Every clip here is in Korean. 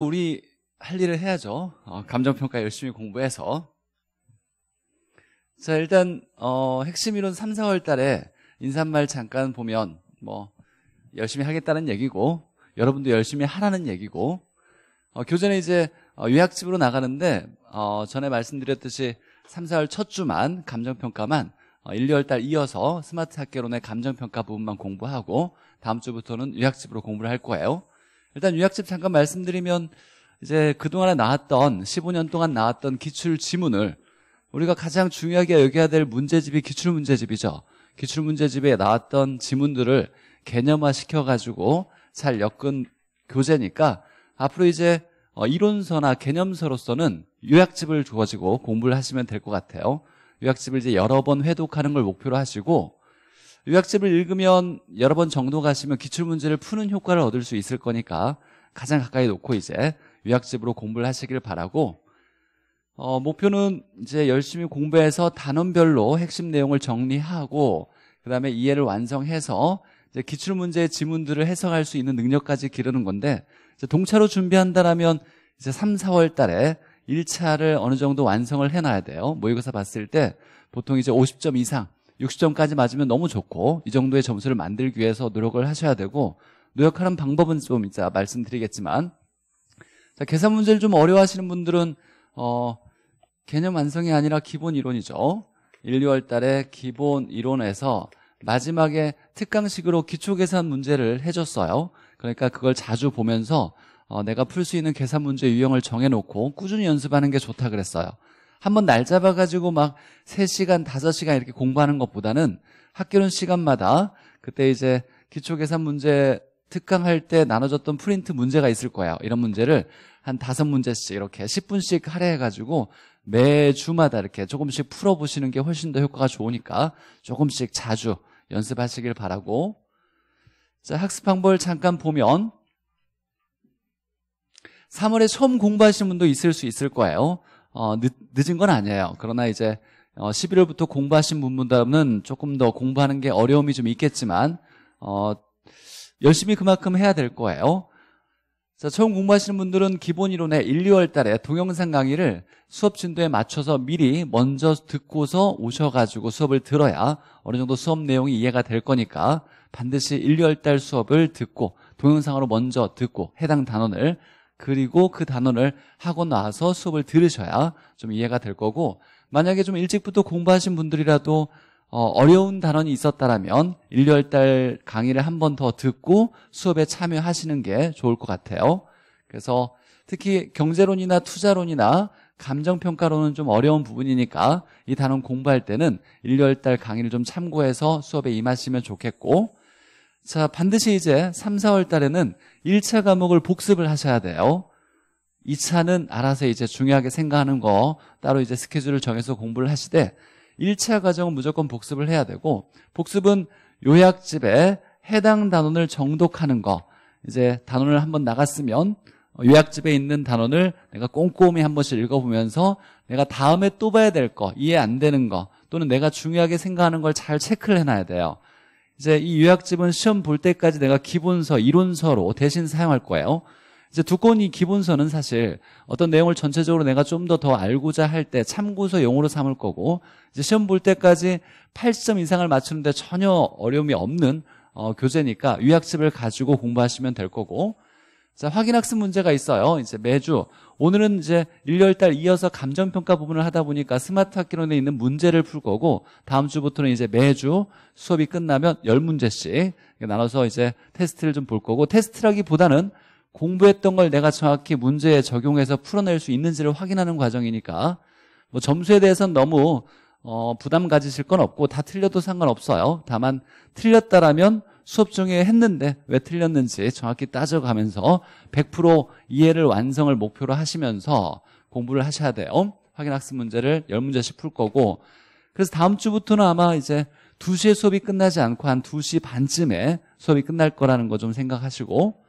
우리 할 일을 해야죠. 어, 감정평가 열심히 공부해서. 자, 일단, 어, 핵심 이론 3, 4월 달에 인사말 잠깐 보면, 뭐, 열심히 하겠다는 얘기고, 여러분도 열심히 하라는 얘기고, 어, 교전에 이제 요약집으로 어, 나가는데, 어, 전에 말씀드렸듯이 3, 4월 첫 주만, 감정평가만, 1, 어, 2월 달 이어서 스마트 학개론의 감정평가 부분만 공부하고, 다음 주부터는 요약집으로 공부를 할 거예요. 일단 요약집 잠깐 말씀드리면 이제 그동안에 나왔던 15년 동안 나왔던 기출 지문을 우리가 가장 중요하게 여겨야 될 문제집이 기출 문제집이죠. 기출 문제집에 나왔던 지문들을 개념화 시켜가지고 잘 엮은 교재니까 앞으로 이제 어, 이론서나 개념서로서는 요약집을 주어지고 공부를 하시면 될 것 같아요. 요약집을 이제 여러 번 회독하는 걸 목표로 하시고 요약집을 읽으면 여러 번 정도 가시면 기출문제를 푸는 효과를 얻을 수 있을 거니까 가장 가까이 놓고 이제 요약집으로 공부를 하시길 바라고 어, 목표는 이제 열심히 공부해서 단원별로 핵심 내용을 정리하고 그 다음에 이해를 완성해서 이제 기출문제의 지문들을 해석할 수 있는 능력까지 기르는 건데 이제 동차로 준비한다라면 이제 3, 4월 달에 1차를 어느 정도 완성을 해놔야 돼요 모의고사 봤을 때 보통 이제 50점 이상 60점까지 맞으면 너무 좋고 이 정도의 점수를 만들기 위해서 노력을 하셔야 되고 노력하는 방법은 좀 이따 말씀드리겠지만 자, 계산 문제를 좀 어려워하시는 분들은 어, 개념 완성이 아니라 기본 이론이죠. 1, 2월 달에 기본 이론에서 마지막에 특강식으로 기초계산 문제를 해줬어요. 그러니까 그걸 자주 보면서 어, 내가 풀 수 있는 계산 문제 유형을 정해놓고 꾸준히 연습하는 게 좋다 그랬어요. 한번 날 잡아가지고 막 3시간, 5시간 이렇게 공부하는 것보다는 학교는 시간마다 그때 이제 기초계산 문제 특강할 때 나눠줬던 프린트 문제가 있을 거야. 이런 문제를 한5 문제씩 이렇게 10분씩 할애해가지고 매주마다 이렇게 조금씩 풀어보시는 게 훨씬 더 효과가 좋으니까 조금씩 자주 연습하시길 바라고 자 학습 방법을 잠깐 보면 3월에 처음 공부하시는 분도 있을 수 있을 거예요 어, 늦, 은건 아니에요. 그러나 이제 어, 11월부터 공부하신 분들은 조금 더 공부하는 게 어려움이 좀 있겠지만 어, 열심히 그만큼 해야 될 거예요. 자, 처음 공부하시는 분들은 기본 이론에 1, 2월 달에 동영상 강의를 수업 진도에 맞춰서 미리 먼저 듣고서 오셔가지고 수업을 들어야 어느 정도 수업 내용이 이해가 될 거니까 반드시 1, 2월 달 수업을 듣고 동영상으로 먼저 듣고 해당 단원을 그리고 그단원을 하고 나서 수업을 들으셔야 좀 이해가 될 거고 만약에 좀 일찍부터 공부하신 분들이라도 어, 려운 단원이 있었다면 1, 2월달 강의를 한 번 더 듣고 수업에 참여하시는 게 좋을 것 같아요 그래서 특히 경제론이나 투자론이나 감정평가론은 좀 어려운 부분이니까 이 단원 공부할 때는 1, 2월달 강의를 좀 참고해서 수업에 임하시면 좋겠고 자, 반드시 이제 3, 4월 달에는 1차 과목을 복습을 하셔야 돼요. 2차는 알아서 이제 중요하게 생각하는 거 따로 이제 스케줄을 정해서 공부를 하시되 1차 과정은 무조건 복습을 해야 되고 복습은 요약집에 해당 단원을 정독하는 거 이제 단원을 한번 나갔으면 요약집에 있는 단원을 내가 꼼꼼히 한 번씩 읽어보면서 내가 다음에 또 봐야 될 거 이해 안 되는 거 또는 내가 중요하게 생각하는 걸 잘 체크를 해놔야 돼요 이제 이 요약집은 시험 볼 때까지 내가 기본서, 이론서로 대신 사용할 거예요. 이제 두꺼운 이 기본서는 사실 어떤 내용을 전체적으로 내가 좀 더 더 알고자 할 때 참고서 용으로 삼을 거고 이제 시험 볼 때까지 8점 이상을 맞추는데 전혀 어려움이 없는 어, 교재니까 유학집을 가지고 공부하시면 될 거고 자, 확인학습 문제가 있어요. 이제 매주. 오늘은 이제 1월달 이어서 감정평가 부분을 하다 보니까 스마트 학기론에 있는 문제를 풀 거고, 다음 주부터는 이제 매주 수업이 끝나면 10문제씩 나눠서 이제 테스트를 좀 볼 거고, 테스트라기보다는 공부했던 걸 내가 정확히 문제에 적용해서 풀어낼 수 있는지를 확인하는 과정이니까, 뭐 점수에 대해서는 너무, 어, 부담 가지실 건 없고, 다 틀려도 상관없어요. 다만, 틀렸다라면 수업 중에 했는데 왜 틀렸는지 정확히 따져가면서 100% 이해를 완성을 목표로 하시면서 공부를 하셔야 돼요. 확인 학습 문제를 10문제씩 풀 거고 그래서 다음 주부터는 아마 이제 2시에 수업이 끝나지 않고 한 2시 반쯤에 수업이 끝날 거라는 거 좀 생각하시고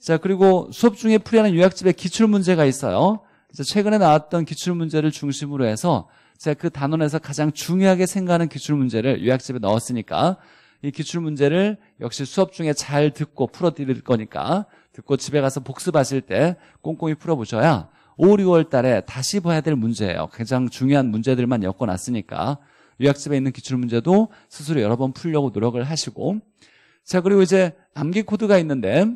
자 그리고 수업 중에 풀이하는 요약집에 기출문제가 있어요 최근에 나왔던 기출문제를 중심으로 해서 제가 그 단원에서 가장 중요하게 생각하는 기출문제를 요약집에 넣었으니까 이 기출 문제를 역시 수업 중에 잘 듣고 풀어드릴 거니까 듣고 집에 가서 복습하실 때 꼼꼼히 풀어보셔야 5, 6월 달에 다시 봐야 될 문제예요. 가장 중요한 문제들만 엮어놨으니까 요약집에 있는 기출 문제도 스스로 여러 번 풀려고 노력을 하시고 자 그리고 이제 암기 코드가 있는데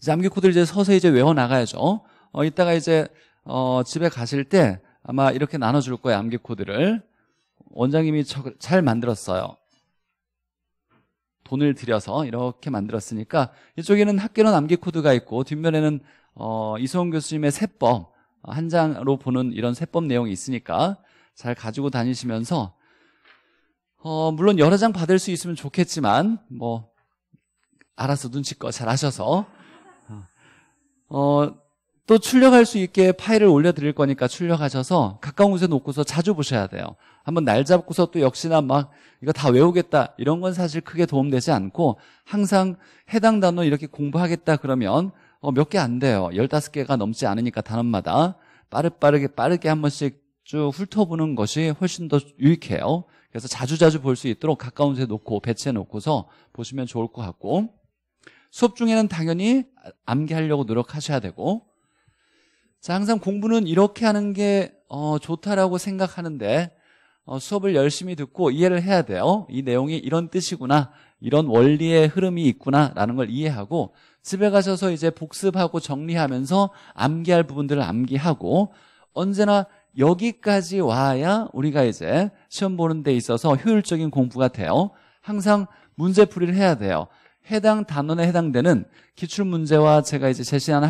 이제 암기 코드를 이제 서서히 이제 외워 나가야죠. 어, 이따가 이제 어, 집에 가실 때 아마 이렇게 나눠줄 거예요 암기 코드를 원장님이 저, 잘 만들었어요. 돈을 들여서 이렇게 만들었으니까 이쪽에는 학교로남기 코드가 있고 뒷면에는 어, 이소원 교수님의 세법 한 장으로 보는 이런 세법 내용이 있으니까 잘 가지고 다니시면서 어, 물론 여러 장 받을 수 있으면 좋겠지만 뭐 알아서 눈치껏 잘 하셔서 어, 어또 출력할 수 있게 파일을 올려드릴 거니까 출력하셔서 가까운 곳에 놓고서 자주 보셔야 돼요. 한번 날 잡고서 또 역시나 막 이거 다 외우겠다 이런 건 사실 크게 도움되지 않고 항상 해당 단어 이렇게 공부하겠다 그러면 어몇개 안 돼요. 15개가 넘지 않으니까 단어마다 빠르빠르게 빠르게 한 번씩 쭉 훑어보는 것이 훨씬 더 유익해요. 그래서 자주자주 볼 수 있도록 가까운 곳에 놓고 배치해 놓고서 보시면 좋을 것 같고 수업 중에는 당연히 암기하려고 노력하셔야 되고 자, 항상 공부는 이렇게 하는 게 어, 좋다라고 생각하는데 어, 수업을 열심히 듣고 이해를 해야 돼요. 이 내용이 이런 뜻이구나, 이런 원리의 흐름이 있구나라는 걸 이해하고 집에 가셔서 이제 복습하고 정리하면서 암기할 부분들을 암기하고 언제나 여기까지 와야 우리가 이제 시험 보는 데 있어서 효율적인 공부가 돼요. 항상 문제풀이를 해야 돼요. 해당 단원에 해당되는 기출문제와 제가 이제 제시한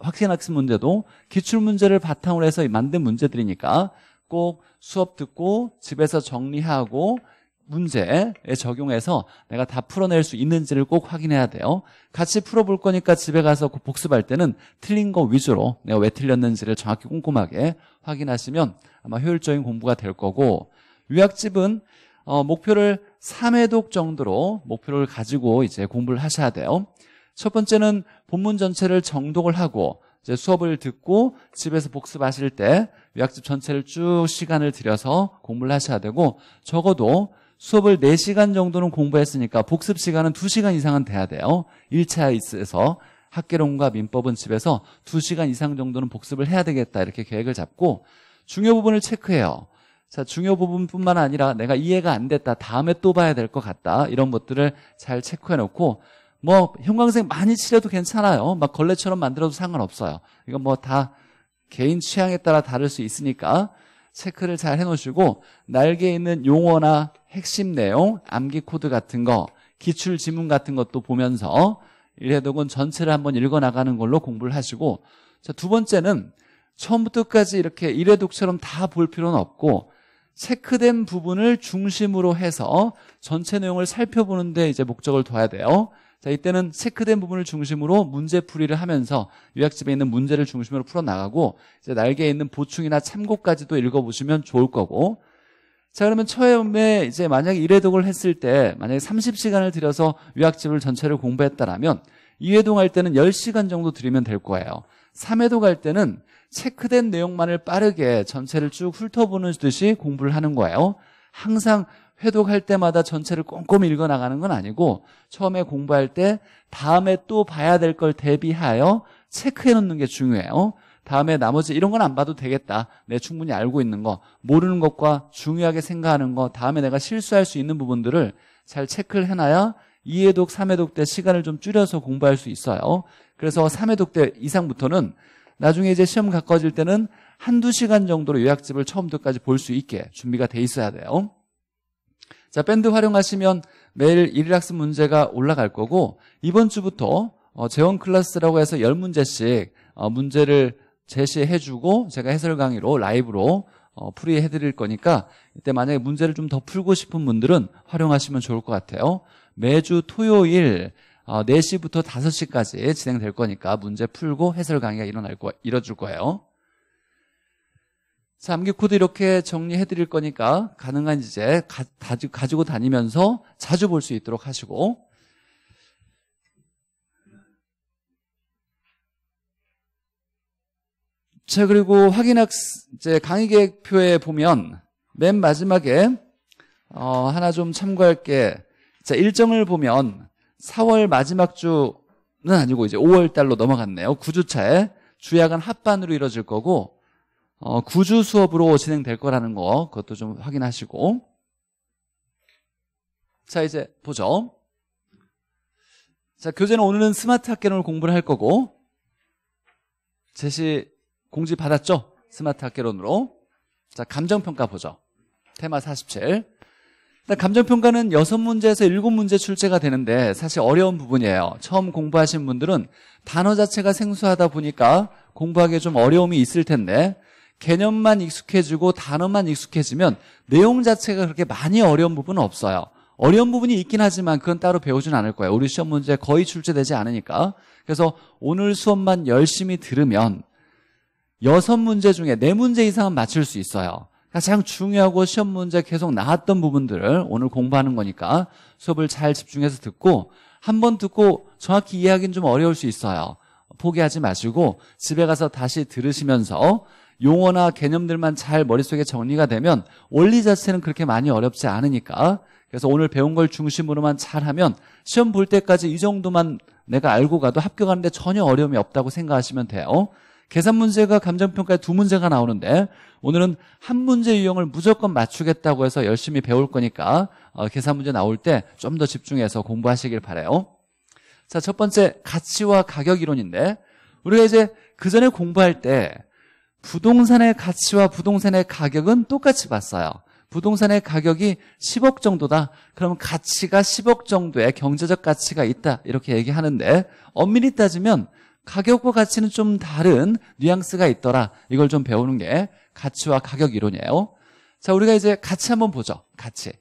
학생학습 문제도 기출문제를 바탕으로 해서 만든 문제들이니까 꼭 수업 듣고 집에서 정리하고 문제에 적용해서 내가 다 풀어낼 수 있는지를 꼭 확인해야 돼요 같이 풀어볼 거니까 집에 가서 그 복습할 때는 틀린 거 위주로 내가 왜 틀렸는지를 정확히 꼼꼼하게 확인하시면 아마 효율적인 공부가 될 거고 유학집은 어, 목표를 3회독 정도로 목표를 가지고 이제 공부를 하셔야 돼요. 첫 번째는 본문 전체를 정독을 하고 이제 수업을 듣고 집에서 복습하실 때 요약집 전체를 쭉 시간을 들여서 공부를 하셔야 되고 적어도 수업을 4시간 정도는 공부했으니까 복습 시간은 2시간 이상은 돼야 돼요. 1차 있어서 학계론과 민법은 집에서 2시간 이상 정도는 복습을 해야 되겠다 이렇게 계획을 잡고 중요 부분을 체크해요. 자, 중요 부분뿐만 아니라 내가 이해가 안 됐다. 다음에 또 봐야 될 것 같다. 이런 것들을 잘 체크해 놓고 뭐 형광색 많이 칠해도 괜찮아요. 막 걸레처럼 만들어도 상관없어요. 이건 뭐 다 개인 취향에 따라 다를 수 있으니까 체크를 잘 해놓으시고 날개에 있는 용어나 핵심 내용, 암기 코드 같은 거, 기출 지문 같은 것도 보면서 일해독은 전체를 한번 읽어나가는 걸로 공부를 하시고 자, 두 번째는 처음부터까지 이렇게 일회독처럼다 볼 필요는 없고 체크된 부분을 중심으로 해서 전체 내용을 살펴보는데 이제 목적을 둬야 돼요. 자, 이때는 체크된 부분을 중심으로 문제 풀이를 하면서 요약집에 있는 문제를 중심으로 풀어나가고 이제 날개에 있는 보충이나 참고까지도 읽어보시면 좋을 거고 자 그러면 처음에 이제 만약에 1회독을 했을 때 만약에 30시간을 들여서 요약집을 전체를 공부했다라면 2회독 할 때는 10시간 정도 들이면 될 거예요 3회독 할 때는 체크된 내용만을 빠르게 전체를 쭉 훑어보는 듯이 공부를 하는 거예요. 항상 회독할 때마다 전체를 꼼꼼히 읽어나가는 건 아니고 처음에 공부할 때 다음에 또 봐야 될 걸 대비하여 체크해 놓는 게 중요해요. 다음에 나머지 이런 건 안 봐도 되겠다. 내 충분히 알고 있는 거, 모르는 것과 중요하게 생각하는 거, 다음에 내가 실수할 수 있는 부분들을 잘 체크를 해놔야 2회독, 3회독 때 시간을 좀 줄여서 공부할 수 있어요. 그래서 3회독 때 이상부터는 나중에 이제 시험 가까워질 때는 한두 시간 정도로 요약집을 처음부터까지 볼 수 있게 준비가 돼 있어야 돼요. 자, 밴드 활용하시면 매일 일일 학습 문제가 올라갈 거고 이번 주부터 어, 재원 클래스라고 해서 1 열문제씩 어, 문제를 제시해주고 제가 해설 강의로 라이브로 어, 풀이해드릴 거니까 이때 만약에 문제를 좀 더 풀고 싶은 분들은 활용하시면 좋을 것 같아요. 매주 토요일 어, 4시부터 5시까지 진행될 거니까 문제 풀고 해설 강의가 일어날 거, 이뤄줄 거예요. 자, 암기 코드 이렇게 정리해 드릴 거니까 가능한 이제 가, 가지고 다니면서 자주 볼 수 있도록 하시고 자, 그리고 확인학 이제 강의 계획표에 보면 맨 마지막에 어, 하나 좀 참고할 게 자, 일정을 보면 4월 마지막 주는 아니고 이제 5월 달로 넘어갔네요. 9주차에 주약은 합반으로 이뤄질 거고 어, 9주 수업으로 진행될 거라는 거 그것도 좀 확인하시고 자 이제 보죠. 자 교재는 오늘은 스마트 학개론을 공부를 할 거고 제시 공지 받았죠? 스마트 학개론으로 자 감정평가 보죠. 테마 47 감정평가는 6 문제에서 7 문제 출제가 되는데 사실 어려운 부분이에요. 처음 공부하신 분들은 단어 자체가 생소하다 보니까 공부하기에 좀 어려움이 있을 텐데 개념만 익숙해지고 단어만 익숙해지면 내용 자체가 그렇게 많이 어려운 부분은 없어요. 어려운 부분이 있긴 하지만 그건 따로 배우진 않을 거예요. 우리 시험 문제 거의 출제되지 않으니까. 그래서 오늘 수업만 열심히 들으면 여섯 문제 중에 네 문제 이상은 맞출 수 있어요. 아, 가장 중요하고 시험 문제 계속 나왔던 부분들을 오늘 공부하는 거니까 수업을 잘 집중해서 듣고 한 번 듣고 정확히 이해하기는 좀 어려울 수 있어요. 포기하지 마시고 집에 가서 다시 들으시면서 용어나 개념들만 잘 머릿속에 정리가 되면 원리 자체는 그렇게 많이 어렵지 않으니까 그래서 오늘 배운 걸 중심으로만 잘하면 시험 볼 때까지 이 정도만 내가 알고 가도 합격하는데 전혀 어려움이 없다고 생각하시면 돼요. 계산 문제가 감정평가에 두 문제가 나오는데 오늘은 한 문제 유형을 무조건 맞추겠다고 해서 열심히 배울 거니까 어, 계산 문제 나올 때 좀 더 집중해서 공부하시길 바래요. 자, 첫 번째 가치와 가격 이론인데 우리가 이제 그 전에 공부할 때 부동산의 가치와 부동산의 가격은 똑같이 봤어요. 부동산의 가격이 10억 정도다. 그러면 가치가 10억 정도의 경제적 가치가 있다. 이렇게 얘기하는데 엄밀히 따지면 가격과 가치는 좀 다른 뉘앙스가 있더라. 이걸 좀 배우는 게 가치와 가격 이론이에요. 자, 우리가 이제 가치 한번 보죠. 가치.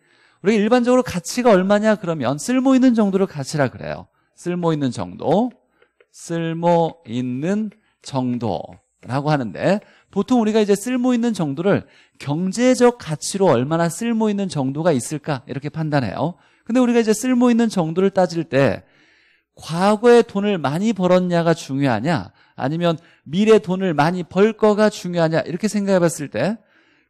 우리 일반적으로 가치가 얼마냐 그러면 쓸모 있는 정도를 가치라 그래요. 쓸모 있는 정도. 쓸모 있는 정도라고 하는데 보통 우리가 이제 쓸모 있는 정도를 경제적 가치로 얼마나 쓸모 있는 정도가 있을까 이렇게 판단해요. 근데 우리가 이제 쓸모 있는 정도를 따질 때 과거에 돈을 많이 벌었냐가 중요하냐 아니면 미래 돈을 많이 벌 거가 중요하냐 이렇게 생각해 봤을 때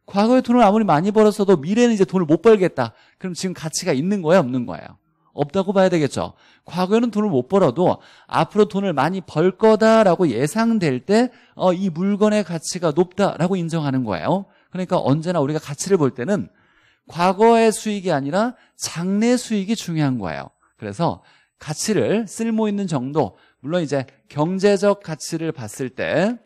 과거에 돈을 아무리 많이 벌었어도 미래는 이제 돈을 못 벌겠다 그럼 지금 가치가 있는 거예요 없는 거예요 없다고 봐야 되겠죠 과거에는 돈을 못 벌어도 앞으로 돈을 많이 벌 거다라고 예상될 때이 어, 물건의 가치가 높다라고 인정하는 거예요 그러니까 언제나 우리가 가치를 볼 때는 과거의 수익이 아니라 장래 수익이 중요한 거예요 그래서 가치를 쓸모 있는 정도 물론 이제 경제적 가치를 봤을 때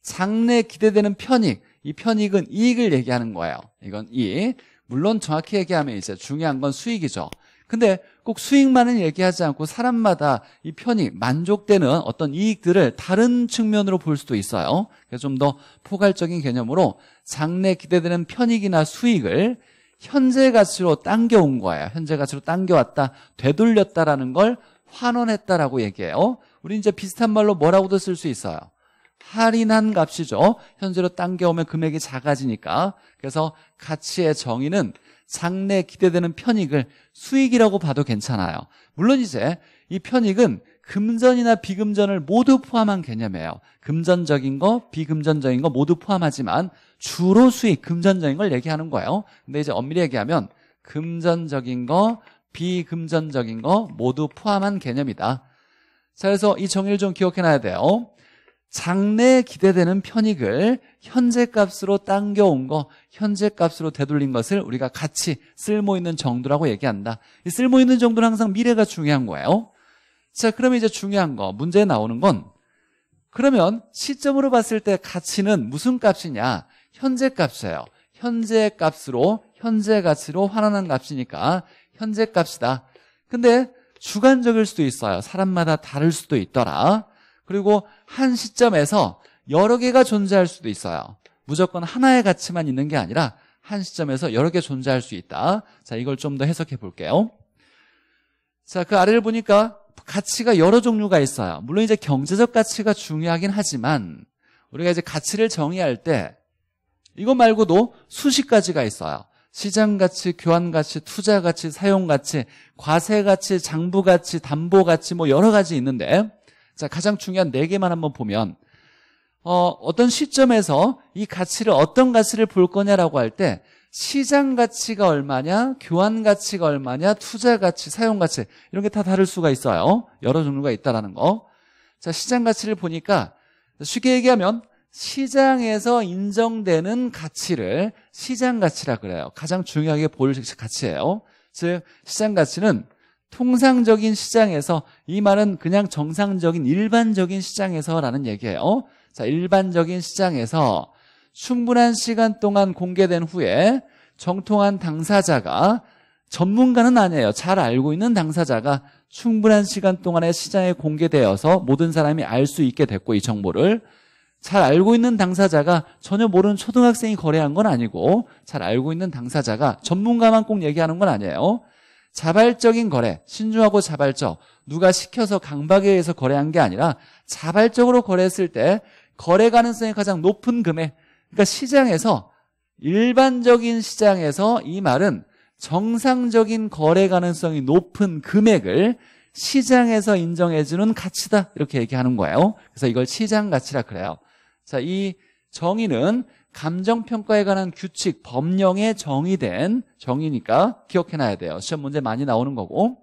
장래 기대되는 편익 이 편익은 이익을 얘기하는 거예요 이건 이 물론 정확히 얘기하면 이제 중요한 건 수익이죠 근데 꼭 수익만을 얘기하지 않고 사람마다 이 편익 만족되는 어떤 이익들을 다른 측면으로 볼 수도 있어요 그래서 좀 더 포괄적인 개념으로 장래 기대되는 편익이나 수익을 현재 가치로 당겨온 거예요 현재 가치로 당겨왔다. 되돌렸다라는 걸 환원했다라고 얘기해요. 우리 이제 비슷한 말로 뭐라고도 쓸 수 있어요. 할인한 값이죠. 현재로 당겨오면 금액이 작아지니까. 그래서 가치의 정의는 장래 기대되는 편익을 수익이라고 봐도 괜찮아요. 물론 이제 이 편익은 금전이나 비금전을 모두 포함한 개념이에요. 금전적인 거, 비금전적인 거 모두 포함하지만 주로 수익, 금전적인 걸 얘기하는 거예요. 근데 이제 엄밀히 얘기하면 금전적인 거, 비금전적인 거 모두 포함한 개념이다. 자, 그래서 이 정의를 좀 기억해놔야 돼요. 장래에 기대되는 편익을 현재 값으로 당겨온 거, 현재 값으로 되돌린 것을 우리가 같이 쓸모 있는 정도라고 얘기한다. 이 쓸모 있는 정도는 항상 미래가 중요한 거예요. 자, 그러면 이제 중요한 거, 문제에 나오는 건 그러면 시점으로 봤을 때 가치는 무슨 값이냐? 현재 값이에요. 현재 값으로 현재 가치로 환원한 값이니까 현재 값이다. 근데 주관적일 수도 있어요. 사람마다 다를 수도 있더라. 그리고 한 시점에서 여러 개가 존재할 수도 있어요. 무조건 하나의 가치만 있는 게 아니라 한 시점에서 여러 개 존재할 수 있다. 자, 이걸 좀 더 해석해 볼게요. 자, 그 아래를 보니까 가치가 여러 종류가 있어요. 물론 이제 경제적 가치가 중요하긴 하지만 우리가 이제 가치를 정의할 때 이거 말고도 수십 가지가 있어요. 시장 가치, 교환 가치, 투자 가치, 사용 가치, 과세 가치, 장부 가치, 담보 가치 뭐 여러 가지 있는데 자 가장 중요한 네 개만 한번 보면 어, 어떤 시점에서 이 가치를 어떤 가치를 볼 거냐라고 할 때 시장 가치가 얼마냐, 교환 가치가 얼마냐, 투자 가치, 사용 가치 이런 게 다 다를 수가 있어요. 여러 종류가 있다라는 거. 자 시장 가치를 보니까 쉽게 얘기하면 시장에서 인정되는 가치를 시장 가치라 그래요. 가장 중요하게 보볼 가치예요. 즉 시장 가치는 통상적인 시장에서 이 말은 그냥 정상적인 일반적인 시장에서라는 얘기예요. 자, 일반적인 시장에서 충분한 시간 동안 공개된 후에 정통한 당사자가 전문가는 아니에요. 잘 알고 있는 당사자가 충분한 시간 동안에 시장에 공개되어서 모든 사람이 알 수 있게 됐고 이 정보를 잘 알고 있는 당사자가 전혀 모르는 초등학생이 거래한 건 아니고 잘 알고 있는 당사자가 전문가만 꼭 얘기하는 건 아니에요. 자발적인 거래, 신중하고 자발적, 누가 시켜서 강박에 의해서 거래한 게 아니라 자발적으로 거래했을 때 거래 가능성이 가장 높은 금액. 그러니까 시장에서 일반적인 시장에서 이 말은 정상적인 거래 가능성이 높은 금액을 시장에서 인정해주는 가치다 이렇게 얘기하는 거예요. 그래서 이걸 시장 가치라 그래요. 자, 이 정의는 감정평가에 관한 규칙, 법령에 정의된 정의니까 기억해놔야 돼요. 시험 문제 많이 나오는 거고.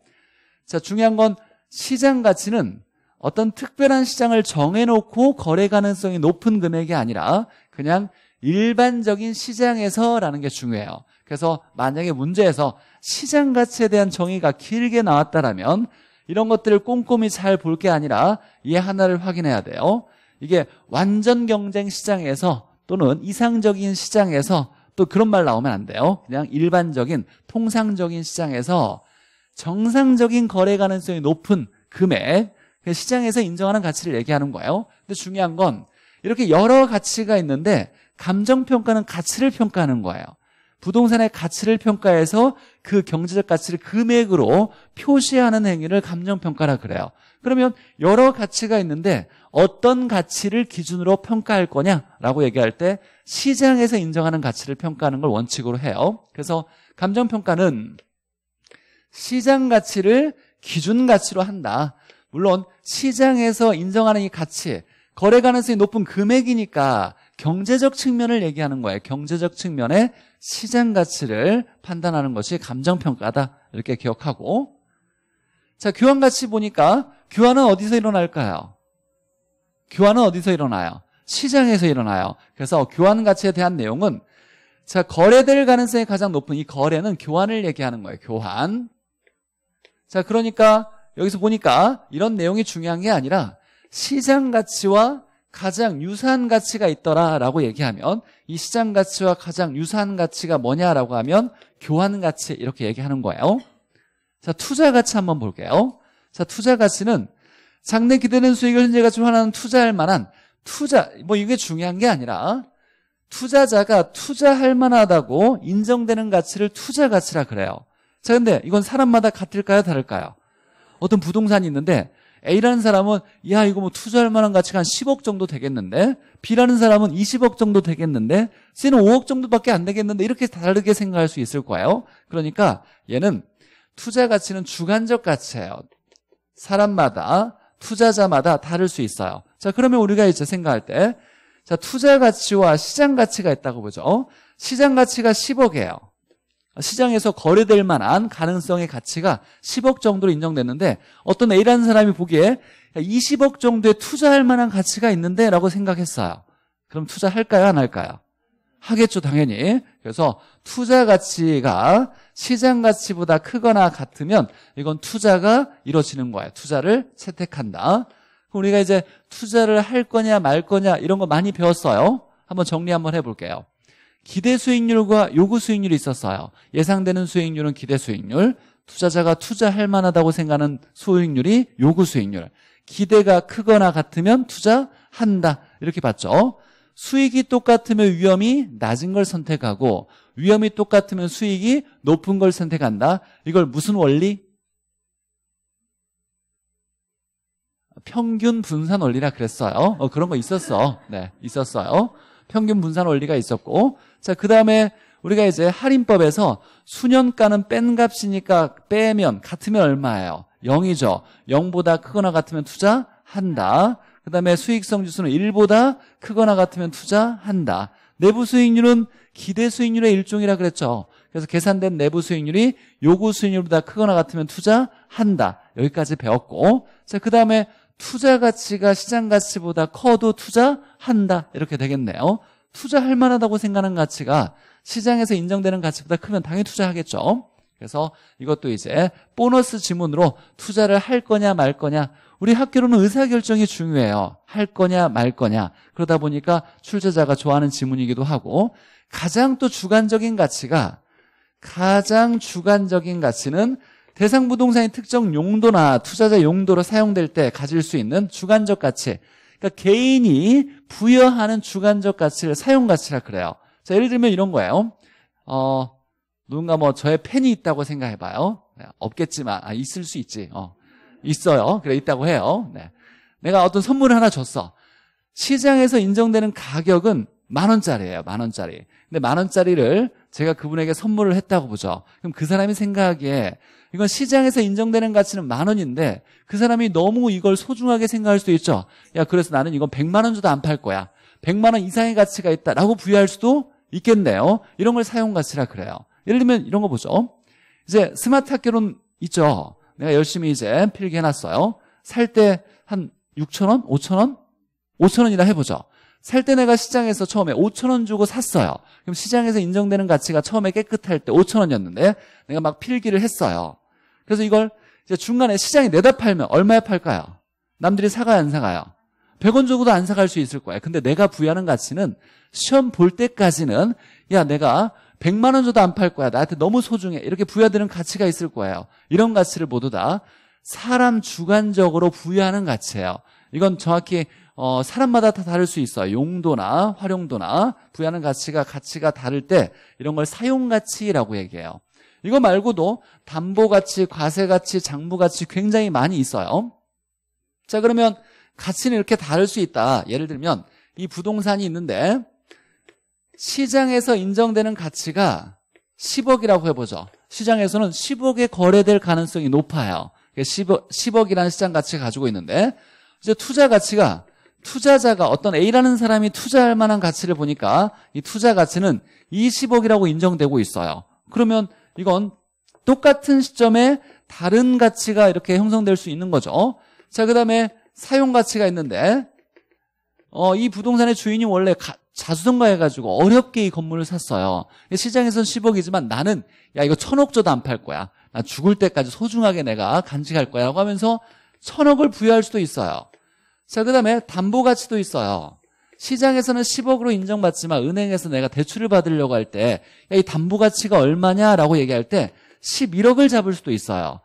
자, 중요한 건 시장 가치는 어떤 특별한 시장을 정해놓고 거래 가능성이 높은 금액이 아니라 그냥 일반적인 시장에서라는 게 중요해요. 그래서 만약에 문제에서 시장 가치에 대한 정의가 길게 나왔다라면 이런 것들을 꼼꼼히 잘 볼 게 아니라 이 하나를 확인해야 돼요. 이게 완전 경쟁 시장에서 또는 이상적인 시장에서 또 그런 말 나오면 안 돼요. 그냥 일반적인 통상적인 시장에서 정상적인 거래 가능성이 높은 금액 시장에서 인정하는 가치를 얘기하는 거예요. 근데 중요한 건 이렇게 여러 가치가 있는데 감정평가는 가치를 평가하는 거예요. 부동산의 가치를 평가해서 그 경제적 가치를 금액으로 표시하는 행위를 감정평가라 그래요. 그러면 여러 가치가 있는데 어떤 가치를 기준으로 평가할 거냐라고 얘기할 때 시장에서 인정하는 가치를 평가하는 걸 원칙으로 해요. 그래서 감정평가는 시장 가치를 기준 가치로 한다. 물론 시장에서 인정하는 이 가치, 거래 가능성이 높은 금액이니까 경제적 측면을 얘기하는 거예요. 경제적 측면의 시장 가치를 판단하는 것이 감정평가다. 이렇게 기억하고 자 교환 가치 보니까 교환은 어디서 일어날까요? 교환은 어디서 일어나요? 시장에서 일어나요. 그래서 교환 가치에 대한 내용은 자 거래될 가능성이 가장 높은 이 거래는 교환을 얘기하는 거예요. 교환. 자 그러니까 여기서 보니까 이런 내용이 중요한 게 아니라 시장 가치와 가장 유사한 가치가 있더라라고 얘기하면 이 시장 가치와 가장 유사한 가치가 뭐냐라고 하면 교환 가치 이렇게 얘기하는 거예요. 자, 투자 가치 한번 볼게요. 자, 투자 가치는 장래 기대는 수익을 현재 가치로 환하는 투자할 만한 투자 뭐 이게 중요한 게 아니라 투자자가 투자할 만하다고 인정되는 가치를 투자 가치라 그래요. 자, 근데 이건 사람마다 같을까요, 다를까요? 어떤 부동산이 있는데 A라는 사람은 야 이거 뭐 투자할 만한 가치가 한 10억 정도 되겠는데 B라는 사람은 20억 정도 되겠는데 C는 5억 정도밖에 안 되겠는데 이렇게 다르게 생각할 수 있을 거예요 그러니까 얘는 투자 가치는 주관적 가치예요 사람마다 투자자마다 다를 수 있어요 자 그러면 우리가 이제 생각할 때 자 투자 가치와 시장 가치가 있다고 보죠 시장 가치가 10억이에요 시장에서 거래될 만한 가능성의 가치가 10억 정도로 인정됐는데 어떤 A라는 사람이 보기에 20억 정도에 투자할 만한 가치가 있는데 라고 생각했어요. 그럼 투자할까요? 안 할까요? 하겠죠, 당연히. 그래서 투자 가치가 시장 가치보다 크거나 같으면 이건 투자가 이루어지는 거예요. 투자를 채택한다. 그럼 우리가 이제 투자를 할 거냐 말 거냐 이런 거 많이 배웠어요. 한번 정리 한번 해볼게요. 기대 수익률과 요구 수익률이 있었어요. 예상되는 수익률은 기대 수익률, 투자자가 투자할 만하다고 생각하는 수익률이 요구 수익률. 기대가 크거나 같으면 투자한다. 이렇게 봤죠. 수익이 똑같으면 위험이 낮은 걸 선택하고 위험이 똑같으면 수익이 높은 걸 선택한다. 이걸 무슨 원리? 평균 분산 원리라 그랬어요. 어, 그런 거 있었어. 네, 있었어요. 평균 분산 원리가 있었고 자 그다음에 우리가 이제 할인법에서 수년가는 뺀 값이니까 빼면 같으면 얼마예요? 0이죠. 0보다 크거나 같으면 투자한다. 그다음에 수익성 지수는 1보다 크거나 같으면 투자한다. 내부 수익률은 기대 수익률의 일종이라 그랬죠. 그래서 계산된 내부 수익률이 요구 수익률보다 크거나 같으면 투자한다. 여기까지 배웠고 자 그다음에 투자 가치가 시장 가치보다 커도 투자한다 이렇게 되겠네요 투자할 만하다고 생각하는 가치가 시장에서 인정되는 가치보다 크면 당연히 투자하겠죠 그래서 이것도 이제 보너스 지문으로 투자를 할 거냐 말 거냐 우리 학교로는 의사결정이 중요해요 할 거냐 말 거냐 그러다 보니까 출제자가 좋아하는 지문이기도 하고 가장 또 주관적인 가치가 가장 주관적인 가치는 대상 부동산이 특정 용도나 투자자 용도로 사용될 때 가질 수 있는 주간적 가치 그러니까 개인이 부여하는 주간적 가치를 사용 가치라 그래요 자 예를 들면 이런 거예요 어 누군가 뭐 저의 팬이 있다고 생각해봐요 네, 없겠지만 아, 있을 수 있지 어 있어요 그래 있다고 해요 네. 내가 어떤 선물을 하나 줬어 시장에서 인정되는 가격은 만 원짜리예요 만 원짜리 근데 만 원짜리를 제가 그분에게 선물을 했다고 보죠. 그럼 그 사람이 생각하기에 이건 시장에서 인정되는 가치는 만 원인데 그 사람이 너무 이걸 소중하게 생각할 수도 있죠. 야, 그래서 나는 이건 100만 원 줘도 안 팔 거야. 100만 원 이상의 가치가 있다라고 부여할 수도 있겠네요. 이런 걸 사용 가치라 그래요. 예를 들면 이런 거 보죠. 이제 스마트 학교론 있죠. 내가 열심히 이제 필기해놨어요. 살 때 한 6천 원, 5천 원, 5천 원이라 해보죠. 살때 내가 시장에서 처음에 5천 원 주고 샀어요. 그럼 시장에서 인정되는 가치가 처음에 깨끗할 때 5천 원이었는데 내가 막 필기를 했어요. 그래서 이걸 이제 중간에 시장에 내다 팔면 얼마에 팔까요? 남들이 사가요 안 사가요? 100원 주고도 안 사갈 수 있을 거예요. 근데 내가 부여하는 가치는 시험 볼 때까지는 야 내가 100만 원 줘도 안 팔 거야. 나한테 너무 소중해. 이렇게 부여되는 가치가 있을 거예요. 이런 가치를 모두 다 사람 주관적으로 부여하는 가치예요. 이건 정확히 어, 사람마다 다 다를 수 있어요. 용도나 활용도나 부여하는 가치가 가치가 다를 때 이런 걸 사용가치라고 얘기해요. 이거 말고도 담보가치, 과세가치, 장부가치 굉장히 많이 있어요. 자 그러면 가치는 이렇게 다를 수 있다. 예를 들면 이 부동산이 있는데 시장에서 인정되는 가치가 10억이라고 해보죠. 시장에서는 10억에 거래될 가능성이 높아요. 10억, 그러니까 10억이라는 시장 가치 가지고 있는데 이제 투자 가치가 투자자가 어떤 A라는 사람이 투자할 만한 가치를 보니까 이 투자 가치는 20억이라고 인정되고 있어요. 그러면 이건 똑같은 시점에 다른 가치가 이렇게 형성될 수 있는 거죠. 자, 그 다음에 사용 가치가 있는데 어, 이 부동산의 주인이 원래 가, 자수성가해가지고 어렵게 이 건물을 샀어요. 시장에선 10억이지만 나는 야 이거 천억 줘도 안 팔 거야. 나 죽을 때까지 소중하게 내가 간직할 거야 라고 하면서 천억을 부여할 수도 있어요. 자, 그 다음에 담보 가치도 있어요. 시장에서는 10억으로 인정받지만 은행에서 내가 대출을 받으려고 할때이 담보 가치가 얼마냐라고 얘기할 때 11억을 잡을 수도 있어요.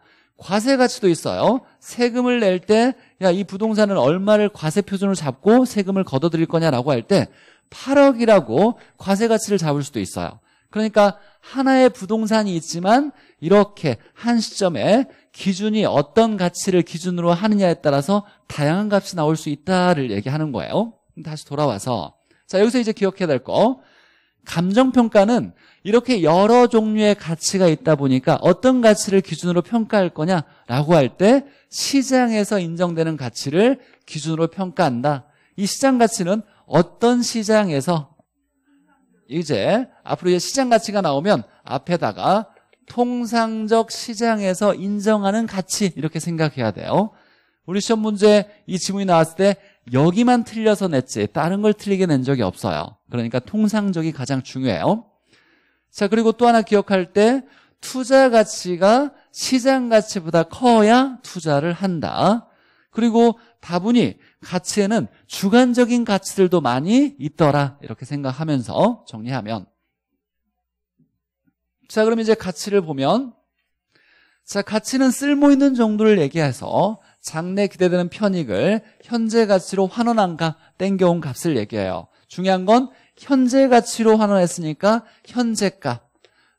과세 가치도 있어요. 세금을 낼 때 야 이 부동산은 얼마를 과세 표준으로 잡고 세금을 걷어들일 거냐라고 할 때 8억이라고 과세 가치를 잡을 수도 있어요. 그러니까 하나의 부동산이 있지만 이렇게 한 시점에 기준이 어떤 가치를 기준으로 하느냐에 따라서 다양한 값이 나올 수 있다를 얘기하는 거예요 다시 돌아와서 자 여기서 이제 기억해야 될 거 감정평가는 이렇게 여러 종류의 가치가 있다 보니까 어떤 가치를 기준으로 평가할 거냐라고 할 때 시장에서 인정되는 가치를 기준으로 평가한다 이 시장 가치는 어떤 시장에서 이제 앞으로의 시장 가치가 나오면 앞에다가 통상적 시장에서 인정하는 가치 이렇게 생각해야 돼요 우리 시험 문제 이 지문이 나왔을 때 여기만 틀려서 냈지 다른 걸 틀리게 낸 적이 없어요 그러니까 통상적이 가장 중요해요 자 그리고 또 하나 기억할 때 투자 가치가 시장 가치보다 커야 투자를 한다 그리고 다분히 가치에는 주관적인 가치들도 많이 있더라 이렇게 생각하면서 정리하면 자 그럼 이제 가치를 보면 자 가치는 쓸모있는 정도를 얘기해서 장래 기대되는 편익을 현재 가치로 환원한 값 땡겨온 값을 얘기해요 중요한 건 현재 가치로 환원했으니까 현재 값